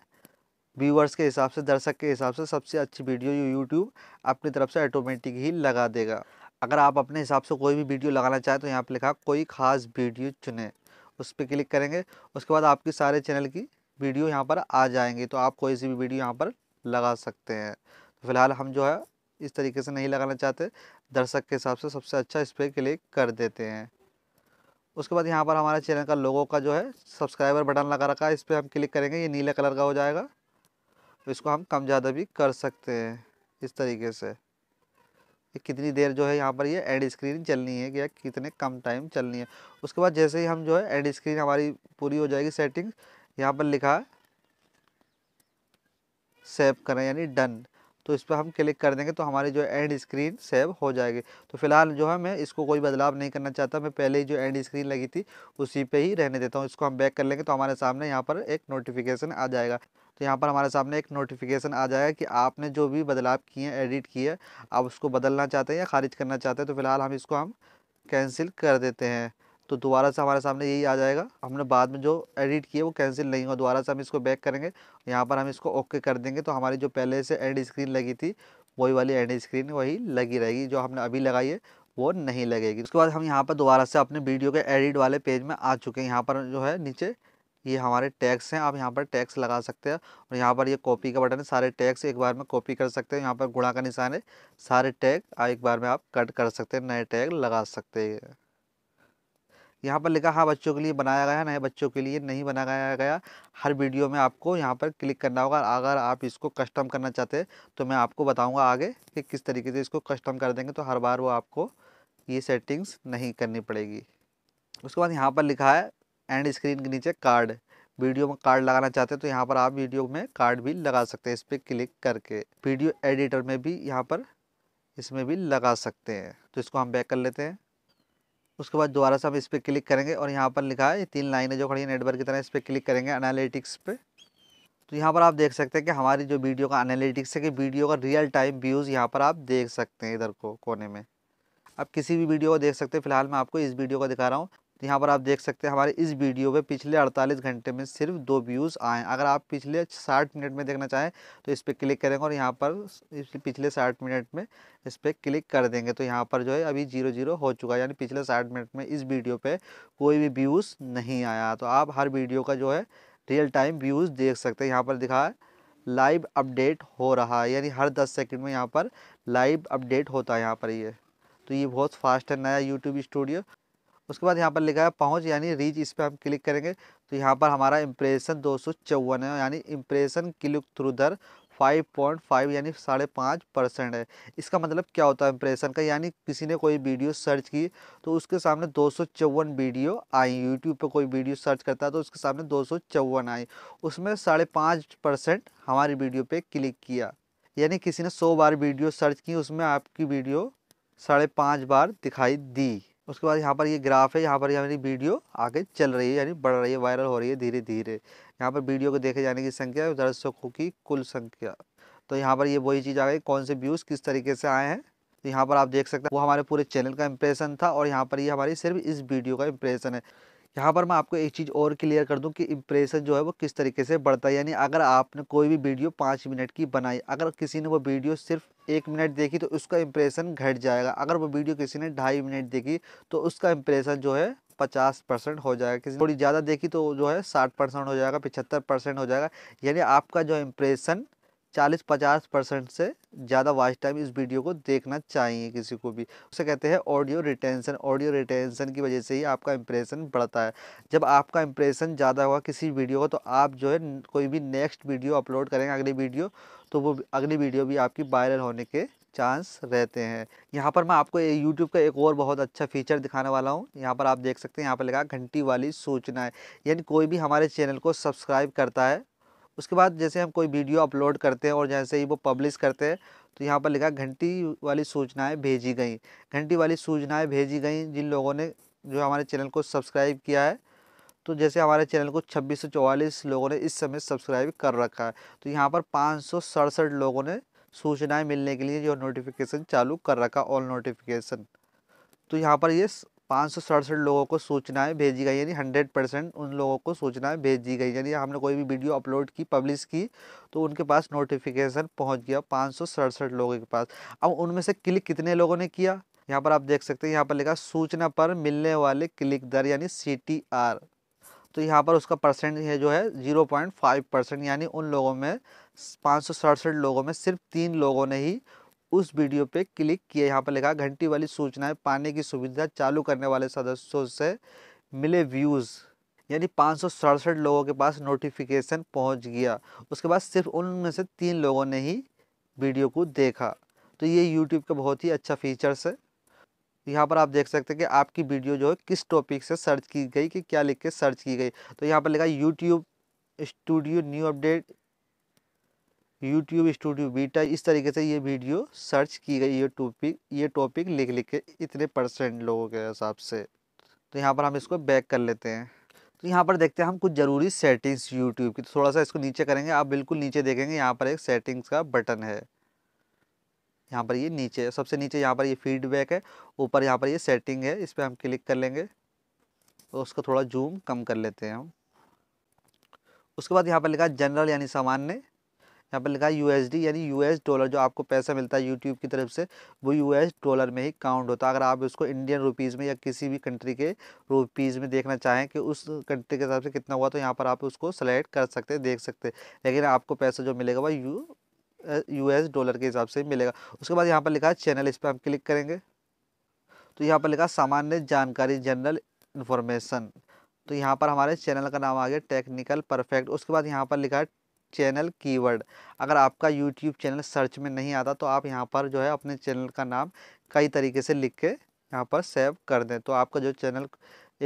Speaker 1: व्यूअर्स के हिसाब से दर्शक के हिसाब से सबसे अच्छी वीडियो यूट्यूब अपनी तरफ से ऑटोमेटिक ही लगा देगा अगर आप अपने हिसाब से कोई भी वीडियो लगाना चाहें तो यहाँ पर लिखा कोई खास वीडियो चुने उस पर क्लिक करेंगे उसके बाद आपकी सारे चैनल की वीडियो यहाँ पर आ जाएंगी तो आप कोई सी भी वीडियो यहाँ पर लगा सकते हैं तो फिलहाल हम जो है इस तरीके से नहीं लगाना चाहते दर्शक के हिसाब से सबसे अच्छा इस पर क्लिक कर देते हैं उसके बाद यहाँ पर हमारे चैनल का लोगों का जो है सब्सक्राइबर बटन लगा रखा है इस पर हम क्लिक करेंगे ये नीले कलर का हो जाएगा तो इसको हम कम ज़्यादा भी कर सकते हैं इस तरीके से कितनी देर जो है यहाँ पर ये यह एड स्क्रीन चलनी है या कितने कम टाइम चलनी है उसके बाद जैसे ही हम जो है एड स्क्रीन हमारी पूरी हो जाएगी सेटिंग यहाँ पर लिखा सेव करें यानी डन तो इस पर हम क्लिक कर देंगे तो हमारी जो एंड स्क्रीन सेव हो जाएगी तो फिलहाल जो है मैं इसको कोई बदलाव नहीं करना चाहता मैं पहले ही जो एंड स्क्रीन लगी थी उसी पे ही रहने देता हूँ इसको हम बैक कर लेंगे तो हमारे सामने यहाँ पर एक नोटिफिकेशन आ जाएगा तो यहाँ पर हमारे सामने एक नोटिफिकेशन आ जाएगा कि आपने जो भी बदलाव किए हैं एडिट किए आप उसको बदलना चाहते हैं या खारिज करना चाहते हैं तो फिलहाल हम इसको हम कैंसिल कर देते हैं तो दोबारा से हमारे सामने यही आ जाएगा हमने बाद में जो एडिट किया वो कैंसिल नहीं हुआ दोबारा से हम इसको बैक करेंगे यहाँ पर हम इसको ओके कर देंगे तो हमारी जो पहले से एंड स्क्रीन लगी थी वही वाली एंड स्क्रीन वही लगी रहेगी जो हमने अभी लगाई है वो नहीं लगेगी उसके बाद हम यहाँ पर दोबारा से अपने वीडियो के एडिट वाले पेज में आ चुके हैं यहाँ पर जो है नीचे ये हमारे टैक्स हैं आप यहाँ पर टैक्स लगा सकते हैं और यहाँ पर ये कॉपी का बटन है सारे टैक्स एक बार में कॉपी कर सकते हैं यहाँ पर गुणा का निशान है सारे टैग एक बार में आप कट कर सकते हैं नए टैग लगा सकते हैं यहाँ पर लिखा हाँ बच्चों के लिए बनाया गया नए बच्चों के लिए नहीं बनाया गया हर वीडियो में आपको यहाँ पर क्लिक करना होगा अगर आप इसको कस्टम करना चाहते हैं तो मैं आपको बताऊँगा आगे कि किस तरीके से इसको कस्टम कर देंगे तो हर बार वो आपको ये सेटिंग्स नहीं करनी पड़ेगी उसके बाद यहाँ पर लिखा है एंड स्क्रीन के नीचे कार्ड वीडियो में कार्ड लगाना चाहते हैं तो यहाँ पर आप वीडियो में कार्ड भी लगा सकते हैं इस पर क्लिक करके वीडियो एडिटर में भी यहाँ पर इसमें भी लगा सकते हैं तो इसको हम बैक कर लेते हैं उसके बाद दोबारा से हम इस पर क्लिक करेंगे और यहाँ पर लिखा है तीन लाइनें जो खड़ी है नेटवर्क की तरह इस पर क्लिक करेंगे एनालिटिक्स पे तो यहाँ पर आप देख सकते हैं कि हमारी जो वीडियो का एनालिटिक्स है कि वीडियो का रियल टाइम व्यूज़ यहाँ पर आप देख सकते हैं इधर को कोने में आप किसी भी वीडियो को देख सकते हैं फिलहाल मैं आपको इस वीडियो को दिखा रहा हूँ तो यहाँ पर आप देख सकते हैं हमारे इस वीडियो पे पिछले 48 घंटे में सिर्फ दो व्यूज़ आए अगर आप पिछले 60 मिनट में देखना चाहें तो इस पर क्लिक करेंगे और यहाँ पर पिछले 60 मिनट में इस पर क्लिक कर देंगे तो यहाँ पर जो है अभी जीरो जीरो हो चुका है यानी पिछले 60 मिनट में इस वीडियो पर कोई भी व्यूज़ नहीं आया तो आप हर वीडियो का जो है रियल टाइम व्यूज़ देख सकते हैं यहाँ पर दिखा है लाइव अपडेट हो रहा है यानी हर दस सेकेंड में यहाँ पर लाइव अपडेट होता है यहाँ पर ये तो ये बहुत फास्ट है नया यूट्यूब स्टूडियो उसके बाद यहाँ पर लिखा है पहुँच यानी रीच इस पर हम क्लिक करेंगे तो यहाँ पर हमारा इम्प्रेशन दो सौ चौवन है यानी इम्प्रेशन क्लिक थ्रू दर फाइव पॉइंट फाइव यानी साढ़े पाँच परसेंट है इसका मतलब क्या होता है इम्प्रेशन का यानी किसी ने कोई वीडियो सर्च की तो उसके सामने दो सौ चौवन वीडियो आई यूट्यूब पर कोई वीडियो सर्च करता है तो उसके सामने दो सौ चौवन आई उसमें साढ़े पाँच परसेंट हमारी वीडियो पे क्लिक किया यानी किसी ने सौ बार वीडियो सर्च की उसमें आपकी वीडियो साढ़े पाँच बार दिखाई दी उसके बाद यहाँ पर ये ग्राफ है यहाँ पर हमारी वीडियो आगे चल रही है यानी बढ़ रही है वायरल हो रही है धीरे धीरे यहाँ पर वीडियो को देखे जाने की संख्या दर्शकों की कुल संख्या तो यहाँ पर ये वही चीज़ आ गई कौन से व्यूज़ किस तरीके से आए हैं तो यहाँ पर आप देख सकते हैं वो हमारे पूरे चैनल का इम्प्रेशन था और यहाँ पर ये यह हमारी सिर्फ इस वीडियो का इम्प्रेशन है यहाँ पर मैं आपको एक चीज़ और क्लियर कर दूँ कि इम्प्रेशन जो है वो किस तरीके से बढ़ता है यानी अगर आपने कोई भी वीडियो पाँच मिनट की बनाई अगर किसी ने वो वीडियो सिर्फ एक मिनट देखी तो उसका इम्प्रेशन घट जाएगा अगर वो वीडियो किसी ने ढाई मिनट देखी तो उसका इम्प्रेशन जो है पचास परसेंट हो जाएगा किसी थोड़ी ज़्यादा देखी तो जो है साठ परसेंट हो जाएगा पिछहत्तर परसेंट हो जाएगा यानी आपका जो इम्प्रेशन चालीस पचास परसेंट से ज़्यादा वॉच टाइम इस वीडियो को देखना चाहिए किसी को भी उसे कहते हैं ऑडियो रिटेंशन ऑडियो रिटेंशन की वजह से ही आपका इंप्रेशन बढ़ता है जब आपका इंप्रेशन ज़्यादा होगा किसी वीडियो का तो आप जो है कोई भी नेक्स्ट वीडियो अपलोड करेंगे अगली वीडियो तो वो अगली वीडियो भी आपकी वायरल होने के चांस रहते हैं यहाँ पर मैं आपको यूट्यूब का एक और बहुत अच्छा फीचर दिखाने वाला हूँ यहाँ पर आप देख सकते हैं यहाँ पर लगा घंटी वाली है यानी कोई भी हमारे चैनल को सब्सक्राइब करता है उसके बाद जैसे हम कोई वीडियो अपलोड करते हैं और जैसे ही वो पब्लिश करते हैं तो यहाँ पर लिखा घंटी वाली सूचनाएँ भेजी गई घंटी वाली सूचनाएँ भेजी गई जिन लोगों ने जो हमारे चैनल को सब्सक्राइब किया है तो जैसे हमारे चैनल को छब्बीस लोगों ने इस समय सब्सक्राइब कर रखा है तो यहाँ पर पाँच लोगों ने सूचनाएं मिलने के लिए जो नोटिफिकेशन चालू कर रखा ऑल नोटिफिकेशन तो यहाँ पर ये पाँच सौ सड़सठ लोगों को सूचनाएं भेजी गई यानी हंड्रेड परसेंट उन लोगों को सूचनाएं भेजी गई यानी हमने कोई भी वीडियो अपलोड की पब्लिश की तो उनके पास नोटिफिकेशन पहुंच गया पाँच सौ सड़सठ लोगों के पास अब उनमें से क्लिक कितने लोगों ने किया यहाँ पर आप देख सकते हैं यहाँ पर लिखा सूचना पर मिलने वाले क्लिक दर यानी सी तो यहाँ पर उसका परसेंट है जो है जीरो पॉइंट फाइव परसेंट यानी उन लोगों में पाँच सौ सड़सठ लोगों में सिर्फ तीन लोगों ने ही उस वीडियो पे क्लिक किया यहाँ पर लिखा घंटी वाली सूचनाएं पाने की सुविधा चालू करने वाले सदस्यों से मिले व्यूज़ यानी पाँच लोगों के पास नोटिफिकेशन पहुँच गया उसके बाद सिर्फ उनमें से तीन लोगों ने ही वीडियो को देखा तो ये यूट्यूब का बहुत ही अच्छा फीचर्स है यहाँ पर आप देख सकते हैं कि आपकी वीडियो जो है किस टॉपिक से सर्च की गई कि क्या लिख के सर्च की गई तो यहाँ पर लिखा YouTube Studio new update YouTube Studio beta इस तरीके से ये वीडियो सर्च की गई ये टॉपिक ये टॉपिक लिख लिख के इतने परसेंट लोगों के हिसाब से तो यहाँ पर हम इसको बैक कर लेते हैं तो यहाँ पर देखते हैं हम कुछ ज़रूरी सेटिंग्स यूट्यूब की तो थोड़ा सा इसको नीचे करेंगे आप बिल्कुल नीचे देखेंगे यहाँ पर एक सेटिंग्स का बटन है यहाँ पर ये नीचे सबसे नीचे यहाँ पर ये फीडबैक है ऊपर यहाँ पर ये सेटिंग है इस पर हम क्लिक कर लेंगे तो उसको थोड़ा जूम कम कर लेते हैं हम उसके बाद यहाँ पर लिखा जनरल यानी सामान्य यहाँ पर लिखा है यूएसडी यानी यूएस डॉलर जो आपको पैसा मिलता है यूट्यूब की तरफ से वो यूएस डॉलर में ही काउंट होता है अगर आप उसको इंडियन रुपीज़ में या किसी भी कंट्री के रुपीज़ में देखना चाहें कि उस कंट्री के हिसाब से कितना हुआ तो यहाँ पर आप उसको सेलेक्ट कर सकते हैं देख सकते हैं लेकिन आपको पैसा जो मिलेगा वह यू एस डॉलर के हिसाब से मिलेगा उसके बाद यहाँ पर लिखा है चैनल इस पर हम क्लिक करेंगे तो यहाँ पर लिखा सामान्य जानकारी जनरल इन्फॉर्मेशन तो यहाँ पर हमारे चैनल का नाम आ गया टेक्निकल परफेक्ट उसके बाद यहाँ पर लिखा है चैनल कीवर्ड अगर आपका यूट्यूब चैनल सर्च में नहीं आता तो आप यहाँ पर जो है अपने चैनल का नाम कई तरीके से लिख के यहाँ पर सेव कर दें तो आपका जो चैनल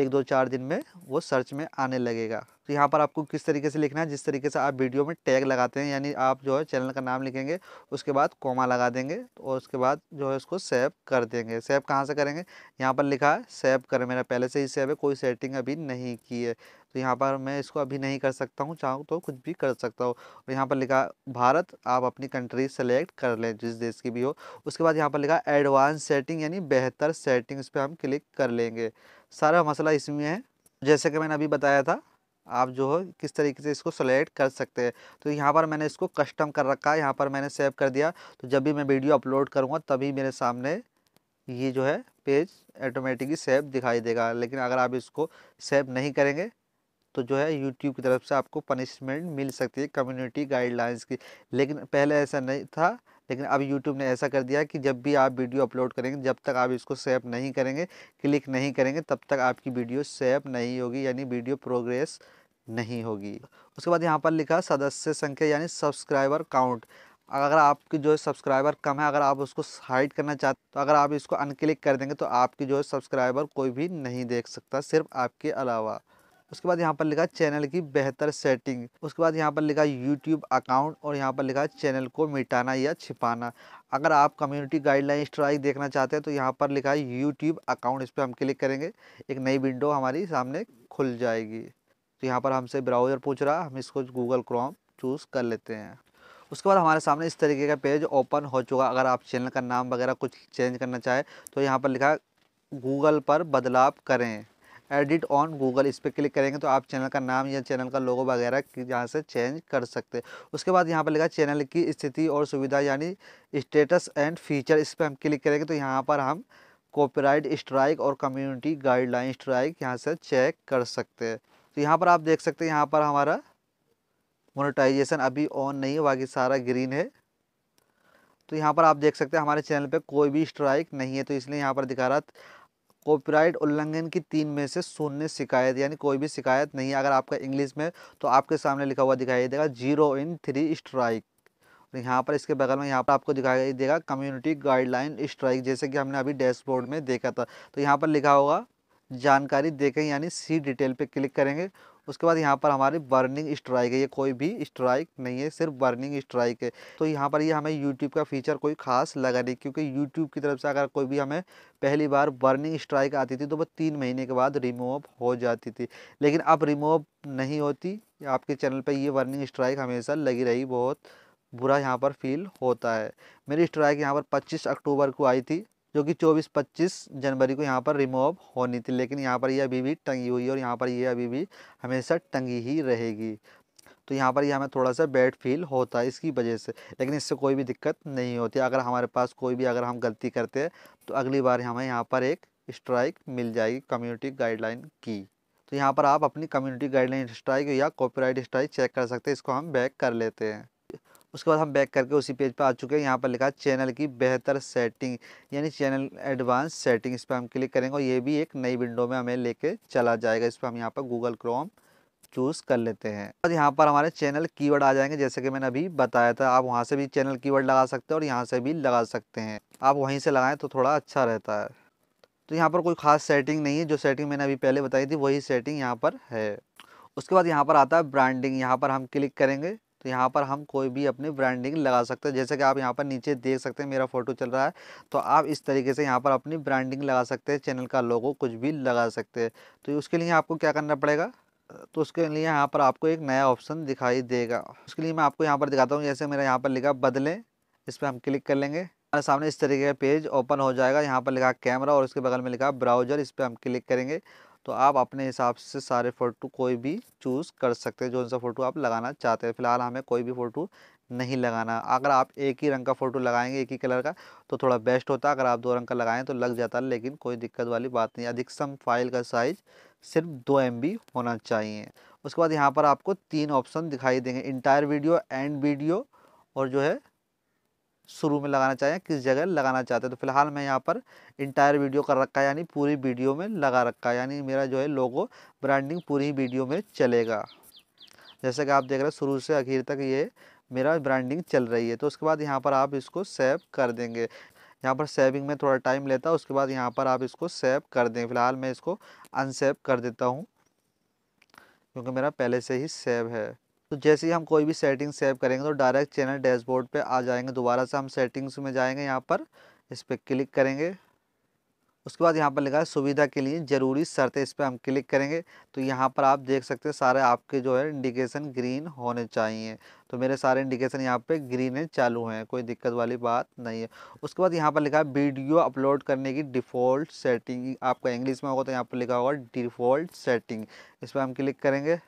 Speaker 1: एक दो चार दिन में वो सर्च में आने लगेगा तो यहाँ पर आपको किस तरीके से लिखना है जिस तरीके से आप वीडियो में टैग लगाते हैं यानी आप जो है चैनल का नाम लिखेंगे उसके बाद कोमा लगा देंगे और उसके बाद जो है उसको सेव कर देंगे सेव कहाँ से करेंगे यहाँ पर लिखा है सेव करें मेरा पहले से ही सेव है कोई सेटिंग अभी नहीं की है तो यहाँ पर मैं इसको अभी नहीं कर सकता हूँ चाहूँ तो कुछ भी कर सकता हूँ और यहाँ पर लिखा भारत आप अपनी कंट्री सेलेक्ट कर लें जिस देश की भी हो उसके बाद यहाँ पर लिखा एडवांस सेटिंग यानी बेहतर सेटिंग उस पर हम क्लिक कर लेंगे सारा मसला इसमें है जैसे कि मैंने अभी बताया था आप जो हो किस तरीके से इसको सेलेक्ट कर सकते हैं तो यहाँ पर मैंने इसको कस्टम कर रखा है यहाँ पर मैंने सेव कर दिया तो जब भी मैं वीडियो अपलोड करूँगा तभी मेरे सामने ये जो है पेज ऑटोमेटिकली सेव दिखाई देगा लेकिन अगर आप इसको सेव नहीं करेंगे तो जो है यूट्यूब की तरफ से आपको पनिशमेंट मिल सकती है कम्युनिटी गाइडलाइंस की लेकिन पहले ऐसा नहीं था लेकिन अब YouTube ने ऐसा कर दिया कि जब भी आप वीडियो अपलोड करेंगे जब तक आप इसको सेव नहीं करेंगे क्लिक नहीं करेंगे तब तक आपकी वीडियो सेव नहीं होगी यानी वीडियो प्रोग्रेस नहीं होगी उसके बाद यहाँ पर लिखा सदस्य संख्या यानी सब्सक्राइबर काउंट अगर आपकी जो है सब्सक्राइबर कम है अगर आप उसको हाइड करना चाहते तो अगर आप इसको अनक्लिक कर देंगे तो आपकी जो है सब्सक्राइबर कोई भी नहीं देख सकता सिर्फ आपके अलावा उसके बाद यहाँ पर लिखा चैनल की बेहतर सेटिंग उसके बाद यहाँ पर लिखा यूट्यूब अकाउंट और यहाँ पर लिखा चैनल को मिटाना या छिपाना अगर आप कम्युनिटी गाइडलाइन स्ट्राइक देखना चाहते हैं तो यहाँ पर लिखा है यूट्यूब अकाउंट इस पर हम क्लिक करेंगे एक नई विंडो हमारी सामने खुल जाएगी तो यहाँ पर हमसे ब्राउज़र पूछ रहा हम इसको गूगल क्रोम चूज़ कर लेते हैं उसके बाद हमारे सामने इस तरीके का पेज ओपन हो चुका अगर आप चैनल का नाम वगैरह कुछ चेंज करना चाहें तो यहाँ पर लिखा गूगल पर बदलाव करें एडिट ऑन गूगल इस पर क्लिक करेंगे तो आप चैनल का नाम या चैनल का लोगो वगैरह यहाँ से चेंज कर सकते हैं उसके बाद यहाँ पर लिखा चैनल की स्थिति और सुविधा यानी स्टेटस एंड फीचर इस पर हम क्लिक करेंगे तो यहाँ पर हम कॉपीराइट स्ट्राइक और कम्युनिटी गाइडलाइन स्ट्राइक यहाँ से चेक कर सकते हैं तो यहाँ पर आप देख सकते हैं यहाँ पर हमारा मोनेटाइजेशन अभी ऑन नहीं है बाकी सारा ग्रीन है तो यहाँ पर आप देख सकते हैं हमारे चैनल पे कोई भी स्ट्राइक नहीं है तो इसलिए यहाँ पर दिखा रहा कॉपीराइट उल्लंघन की तीन में से शून्य शिकायत यानी कोई भी शिकायत नहीं अगर आपका इंग्लिश में तो आपके सामने लिखा हुआ दिखाई देगा जीरो इन थ्री स्ट्राइक और यहाँ पर इसके बगल में यहाँ पर आपको दिखाई देगा कम्युनिटी गाइडलाइन स्ट्राइक जैसे कि हमने अभी डैशबोर्ड में देखा था तो यहाँ पर लिखा होगा जानकारी देखें यानी सी डिटेल पे क्लिक करेंगे उसके बाद यहाँ पर हमारी बर्निंग स्ट्राइक है ये कोई भी स्ट्राइक नहीं है सिर्फ बर्निंग स्ट्राइक है तो यहाँ पर ये हमें यूट्यूब का फीचर कोई खास लगा नहीं क्योंकि यूट्यूब की तरफ से अगर कोई भी हमें पहली बार बर्निंग स्ट्राइक आती थी तो वह तीन महीने के बाद रिमूव हो जाती थी लेकिन अब रिमूव नहीं होती आपके चैनल पर ये बर्निंग स्ट्राइक हमेशा लगी रही बहुत बुरा यहाँ पर फील होता है मेरी स्ट्राइक यहाँ पर 25 अक्टूबर को आई थी जो कि 24-25 जनवरी को यहाँ पर रिमूव होनी थी लेकिन यहाँ पर ये अभी भी टंगी हुई है और यहाँ पर ये अभी भी हमेशा टंगी ही रहेगी तो यहाँ पर ये हमें थोड़ा सा बैड फील होता है इसकी वजह से लेकिन इससे कोई भी दिक्कत नहीं होती अगर हमारे पास कोई भी अगर हम गलती करते हैं तो अगली बार हमें यहाँ पर एक स्ट्राइक मिल जाएगी कम्युनिटी गाइडलाइन की तो यहाँ पर आप अपनी कम्युनिटी गाइडलाइन स्ट्राइक या कॉपीराइट स्ट्राइक चेक कर सकते हैं इसको हम बैक कर लेते हैं उसके बाद हम बैक करके उसी पेज पर आ चुके हैं यहाँ पर लिखा चैनल की बेहतर सेटिंग यानी चैनल एडवांस सेटिंग इस पर हम क्लिक करेंगे और ये भी एक नई विंडो में हमें लेके चला जाएगा इस पर हम यहाँ पर गूगल क्रोम चूज़ कर लेते हैं और यहाँ पर हमारे चैनल कीवर्ड आ जाएंगे जैसे कि मैंने अभी बताया था आप वहाँ से भी चैनल कीवर्ड लगा सकते हैं और यहाँ से भी लगा सकते हैं आप वहीं से लगाएं तो थोड़ा अच्छा रहता है तो यहाँ पर कोई ख़ास सेटिंग नहीं है जो सेटिंग मैंने अभी पहले बताई थी वही सेटिंग यहाँ पर है उसके बाद यहाँ पर आता है ब्रांडिंग यहाँ पर हम क्लिक करेंगे तो यहाँ पर हम कोई भी अपनी ब्रांडिंग लगा सकते हैं जैसे कि आप यहाँ पर नीचे देख सकते हैं मेरा फ़ोटो चल रहा है तो आप इस तरीके से यहाँ पर अपनी ब्रांडिंग लगा सकते हैं चैनल का लोगो कुछ भी लगा सकते हैं तो उसके लिए आपको क्या करना पड़ेगा तो उसके लिए यहाँ पर आपको एक नया ऑप्शन दिखाई देगा उसके लिए मैं आपको यहाँ पर दिखाता हूँ जैसे मेरा यहाँ पर लिखा बदलें इस पर हम क्लिक कर लेंगे हमारे सामने इस तरीके का पेज ओपन हो जाएगा यहाँ पर लिखा कैमरा और उसके बगल में लिखा ब्राउजर इस पर हम क्लिक करेंगे तो आप अपने हिसाब से सारे फ़ोटो कोई भी चूज़ कर सकते हैं जो सा फ़ोटो आप लगाना चाहते हैं फ़िलहाल हमें कोई भी फ़ोटो नहीं लगाना अगर आप एक ही रंग का फ़ोटो लगाएंगे एक ही कलर का तो थोड़ा बेस्ट होता अगर आप दो रंग का लगाएं तो लग जाता लेकिन कोई दिक्कत वाली बात नहीं अधिकतम फाइल का साइज़ सिर्फ दो एम होना चाहिए उसके बाद यहाँ पर आपको तीन ऑप्शन दिखाई देंगे इंटायर वीडियो एंड वीडियो और जो है शुरू में लगाना चाहें किस जगह लगाना चाहते हैं तो फिलहाल मैं यहाँ पर इंटायर वीडियो कर रखा है यानी पूरी वीडियो में लगा रखा है यानी मेरा जो है लोगो ब्रांडिंग पूरी वीडियो में चलेगा जैसे कि आप देख रहे हैं शुरू से आखिर तक ये मेरा ब्रांडिंग चल रही है तो उसके बाद यहाँ पर आप इसको सेव कर देंगे यहाँ पर सेविंग में थोड़ा टाइम लेता है उसके बाद यहाँ पर आप इसको सेव कर दें फिलहाल मैं इसको अनसेव कर देता हूँ क्योंकि मेरा पहले से ही सेव है तो जैसे ही हम कोई भी सेटिंग सेव करेंगे तो डायरेक्ट चैनल डैशबोर्ड पे आ जाएंगे दोबारा से हम सेटिंग्स में जाएंगे यहाँ पर इस पर क्लिक करेंगे उसके बाद यहाँ पर लिखा है सुविधा के लिए ज़रूरी शर्तें इस पर हम क्लिक करेंगे तो यहाँ पर आप देख सकते हैं सारे आपके जो है इंडिकेशन ग्रीन होने चाहिए तो मेरे सारे इंडिकेशन यहाँ पे ग्रीन है चालू हैं कोई दिक्कत वाली बात नहीं है उसके बाद यहाँ पर लिखा है वीडियो अपलोड करने की डिफ़ॉल्ट सेटिंग आपका इंग्लिश में होगा तो यहाँ पर लिखा होगा डिफ़ॉल्ट सेटिंग इस पर हम क्लिक करेंगे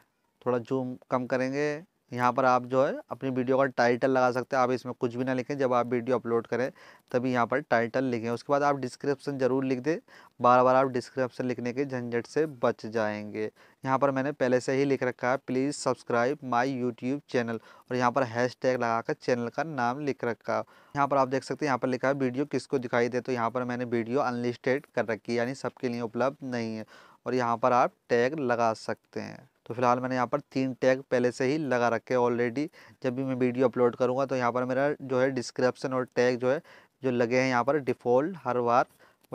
Speaker 1: थोड़ा जूम कम करेंगे यहाँ पर आप जो है अपनी वीडियो का टाइटल लगा सकते हैं आप इसमें कुछ भी ना लिखें जब आप वीडियो अपलोड करें तभी यहाँ पर टाइटल लिखें उसके बाद आप डिस्क्रिप्शन ज़रूर लिख दें बार बार आप डिस्क्रिप्शन लिखने के झंझट से बच जाएंगे यहाँ पर मैंने पहले से ही लिख रखा है please subscribe my YouTube channel और यहाँ पर हैश टैग लगाकर चैनल का नाम लिख रखा यहाँ पर आप देख सकते हैं यहाँ पर लिखा है वीडियो किसको दिखाई दे तो यहाँ पर मैंने वीडियो अनलिस्टेड कर रखी है यानी सबके लिए उपलब्ध नहीं है और यहाँ पर आप टैग लगा सकते हैं तो फिलहाल मैंने यहाँ पर तीन टैग पहले से ही लगा रखे हैं ऑलरेडी जब भी मैं वीडियो अपलोड करूँगा तो यहाँ पर मेरा जो है डिस्क्रिप्शन और टैग जो है जो लगे हैं यहाँ पर डिफ़ॉल्ट हर बार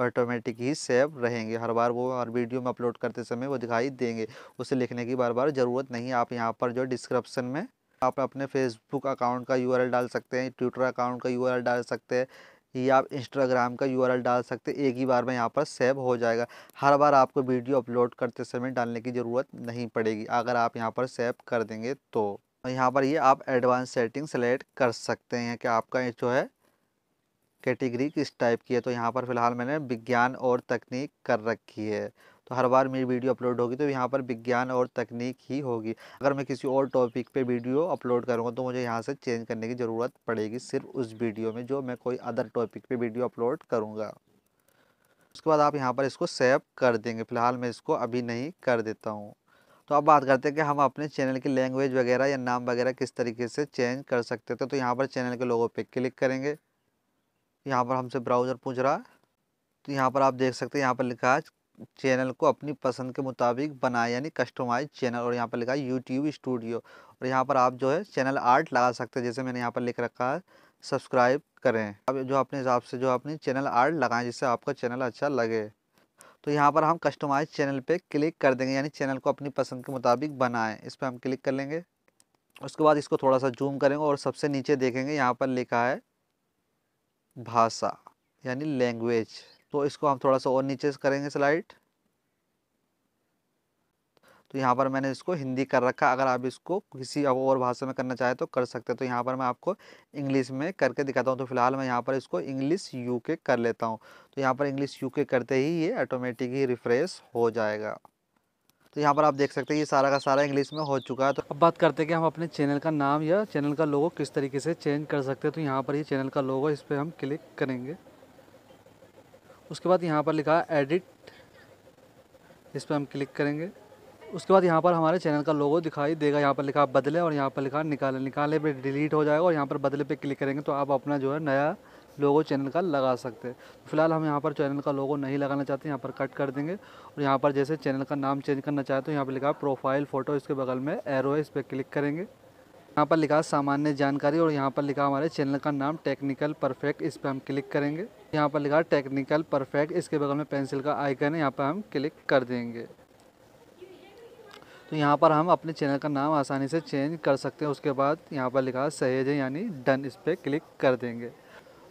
Speaker 1: ऑटोमेटिक ही सेव रहेंगे हर बार वो हर वीडियो में अपलोड करते समय वो दिखाई देंगे उसे लिखने की बार बार ज़रूरत नहीं आप यहाँ पर जो डिस्क्रिप्सन में आप अपने फेसबुक अकाउंट का यूआरएल डाल सकते हैं ट्विटर अकाउंट का यूआरएल डाल सकते हैं ये आप इंस्टाग्राम का यूआरएल डाल सकते एक ही बार में यहाँ पर सेव हो जाएगा हर बार आपको वीडियो अपलोड करते समय डालने की ज़रूरत नहीं पड़ेगी अगर आप यहाँ पर सेव कर देंगे तो यहाँ पर ये आप एडवांस सेटिंग सेलेक्ट कर सकते हैं कि आपका जो है कैटेगरी किस टाइप की है तो यहाँ पर फ़िलहाल मैंने विज्ञान और तकनीक कर रखी है तो हर बार मेरी वीडियो अपलोड होगी तो यहाँ पर विज्ञान और तकनीक ही होगी अगर मैं किसी और टॉपिक पर वीडियो अपलोड करूँगा तो मुझे यहाँ से चेंज करने की ज़रूरत पड़ेगी सिर्फ उस वीडियो में जो मैं कोई अदर टॉपिक पर वीडियो अपलोड करूँगा उसके बाद आप यहाँ पर इसको सेव कर देंगे फिलहाल मैं इसको अभी नहीं कर देता हूँ तो अब बात करते हैं कि हम अपने चैनल की लैंग्वेज वगैरह या नाम वगैरह किस तरीके से चेंज कर सकते थे तो, तो यहाँ पर चैनल के लोगों पर क्लिक करेंगे यहाँ पर हमसे ब्राउज़र पूछ रहा तो यहाँ पर आप देख सकते हैं यहाँ पर लिखा है चैनल को अपनी पसंद के मुताबिक बनाएं यानी कस्टमाइज चैनल और यहाँ पर लिखा है यूट्यूब स्टूडियो और यहाँ पर आप जो है चैनल आर्ट लगा सकते हैं जैसे मैंने यहाँ पर लिख रखा है सब्सक्राइब करें अब जो अपने हिसाब से जो अपनी चैनल आर्ट लगाएं जिससे आपका चैनल अच्छा लगे तो यहाँ पर हम कस्टमाइज चैनल पर क्लिक कर देंगे यानी चैनल को अपनी पसंद के मुताबिक बनाएँ इस पर हम क्लिक कर लेंगे उसके बाद इसको थोड़ा सा जूम करेंगे और सबसे नीचे देखेंगे यहाँ पर लिखा है भाषा यानी लैंग्वेज तो इसको हम थोड़ा सा और नीचे करेंगे स्लाइड तो यहाँ पर मैंने इसको हिंदी कर रखा अगर आप इसको किसी और भाषा में करना चाहें तो कर सकते हैं तो यहाँ पर मैं आपको इंग्लिश में करके दिखाता हूँ तो फिलहाल मैं यहाँ पर इसको इंग्लिश यू के कर लेता हूँ तो यहाँ पर इंग्लिश यू के करते ही ये ऑटोमेटिक ही रिफ्रेश हो जाएगा तो यहाँ पर आप देख सकते हैं ये सारा का सारा इंग्लिश में हो चुका है तो अब बात करते हैं कि हम अपने चैनल का नाम या चैनल का लोगो किस तरीके से चेंज कर सकते हैं तो यहाँ पर ये चैनल का लोगो इस पर हम क्लिक करेंगे उसके बाद यहाँ पर लिखा है एडिट इस पर हम क्लिक करेंगे उसके बाद यहाँ पर हमारे चैनल का लोगो दिखाई देगा यहाँ पर लिखा बदले और यहाँ पर लिखा निकाले निकाले पे डिलीट हो जाएगा और यहाँ पर बदले पे क्लिक करेंगे तो आप अपना जो है नया लोगो चैनल का लगा सकते हैं तो फिलहाल हम यहाँ पर चैनल का लोगो नहीं लगाना चाहते यहाँ पर कट कर देंगे और यहाँ पर जैसे चैनल का नाम चेंज करना चाहते हो तो यहाँ पर लिखा प्रोफाइल फ़ोटो इसके बगल में एरो है इस पर क्लिक करेंगे यहाँ पर लिखा सामान्य जानकारी और यहाँ पर लिखा हमारे चैनल का नाम टेक्निकल परफेक्ट इस पर हम क्लिक करेंगे यहाँ पर लिखा टेक्निकल परफेक्ट इसके बगल में पेंसिल का आइकन है यहाँ पर हम क्लिक कर देंगे तो यहाँ पर हम अपने चैनल का नाम आसानी से चेंज कर सकते हैं उसके बाद यहाँ पर लिखा सहेज है यानी डन इस पर क्लिक कर देंगे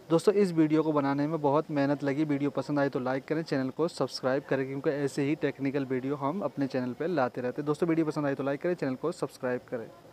Speaker 1: दोस्तों इस वीडियो को बनाने में बहुत मेहनत लगी वीडियो पसंद आई तो लाइक करें चैनल को सब्सक्राइब करें क्योंकि ऐसे ही टेक्निकल वीडियो हम अपने चैनल पर लाते रहते हैं दोस्तों वीडियो पसंद आई तो लाइक करें चैनल को सब्सक्राइब करें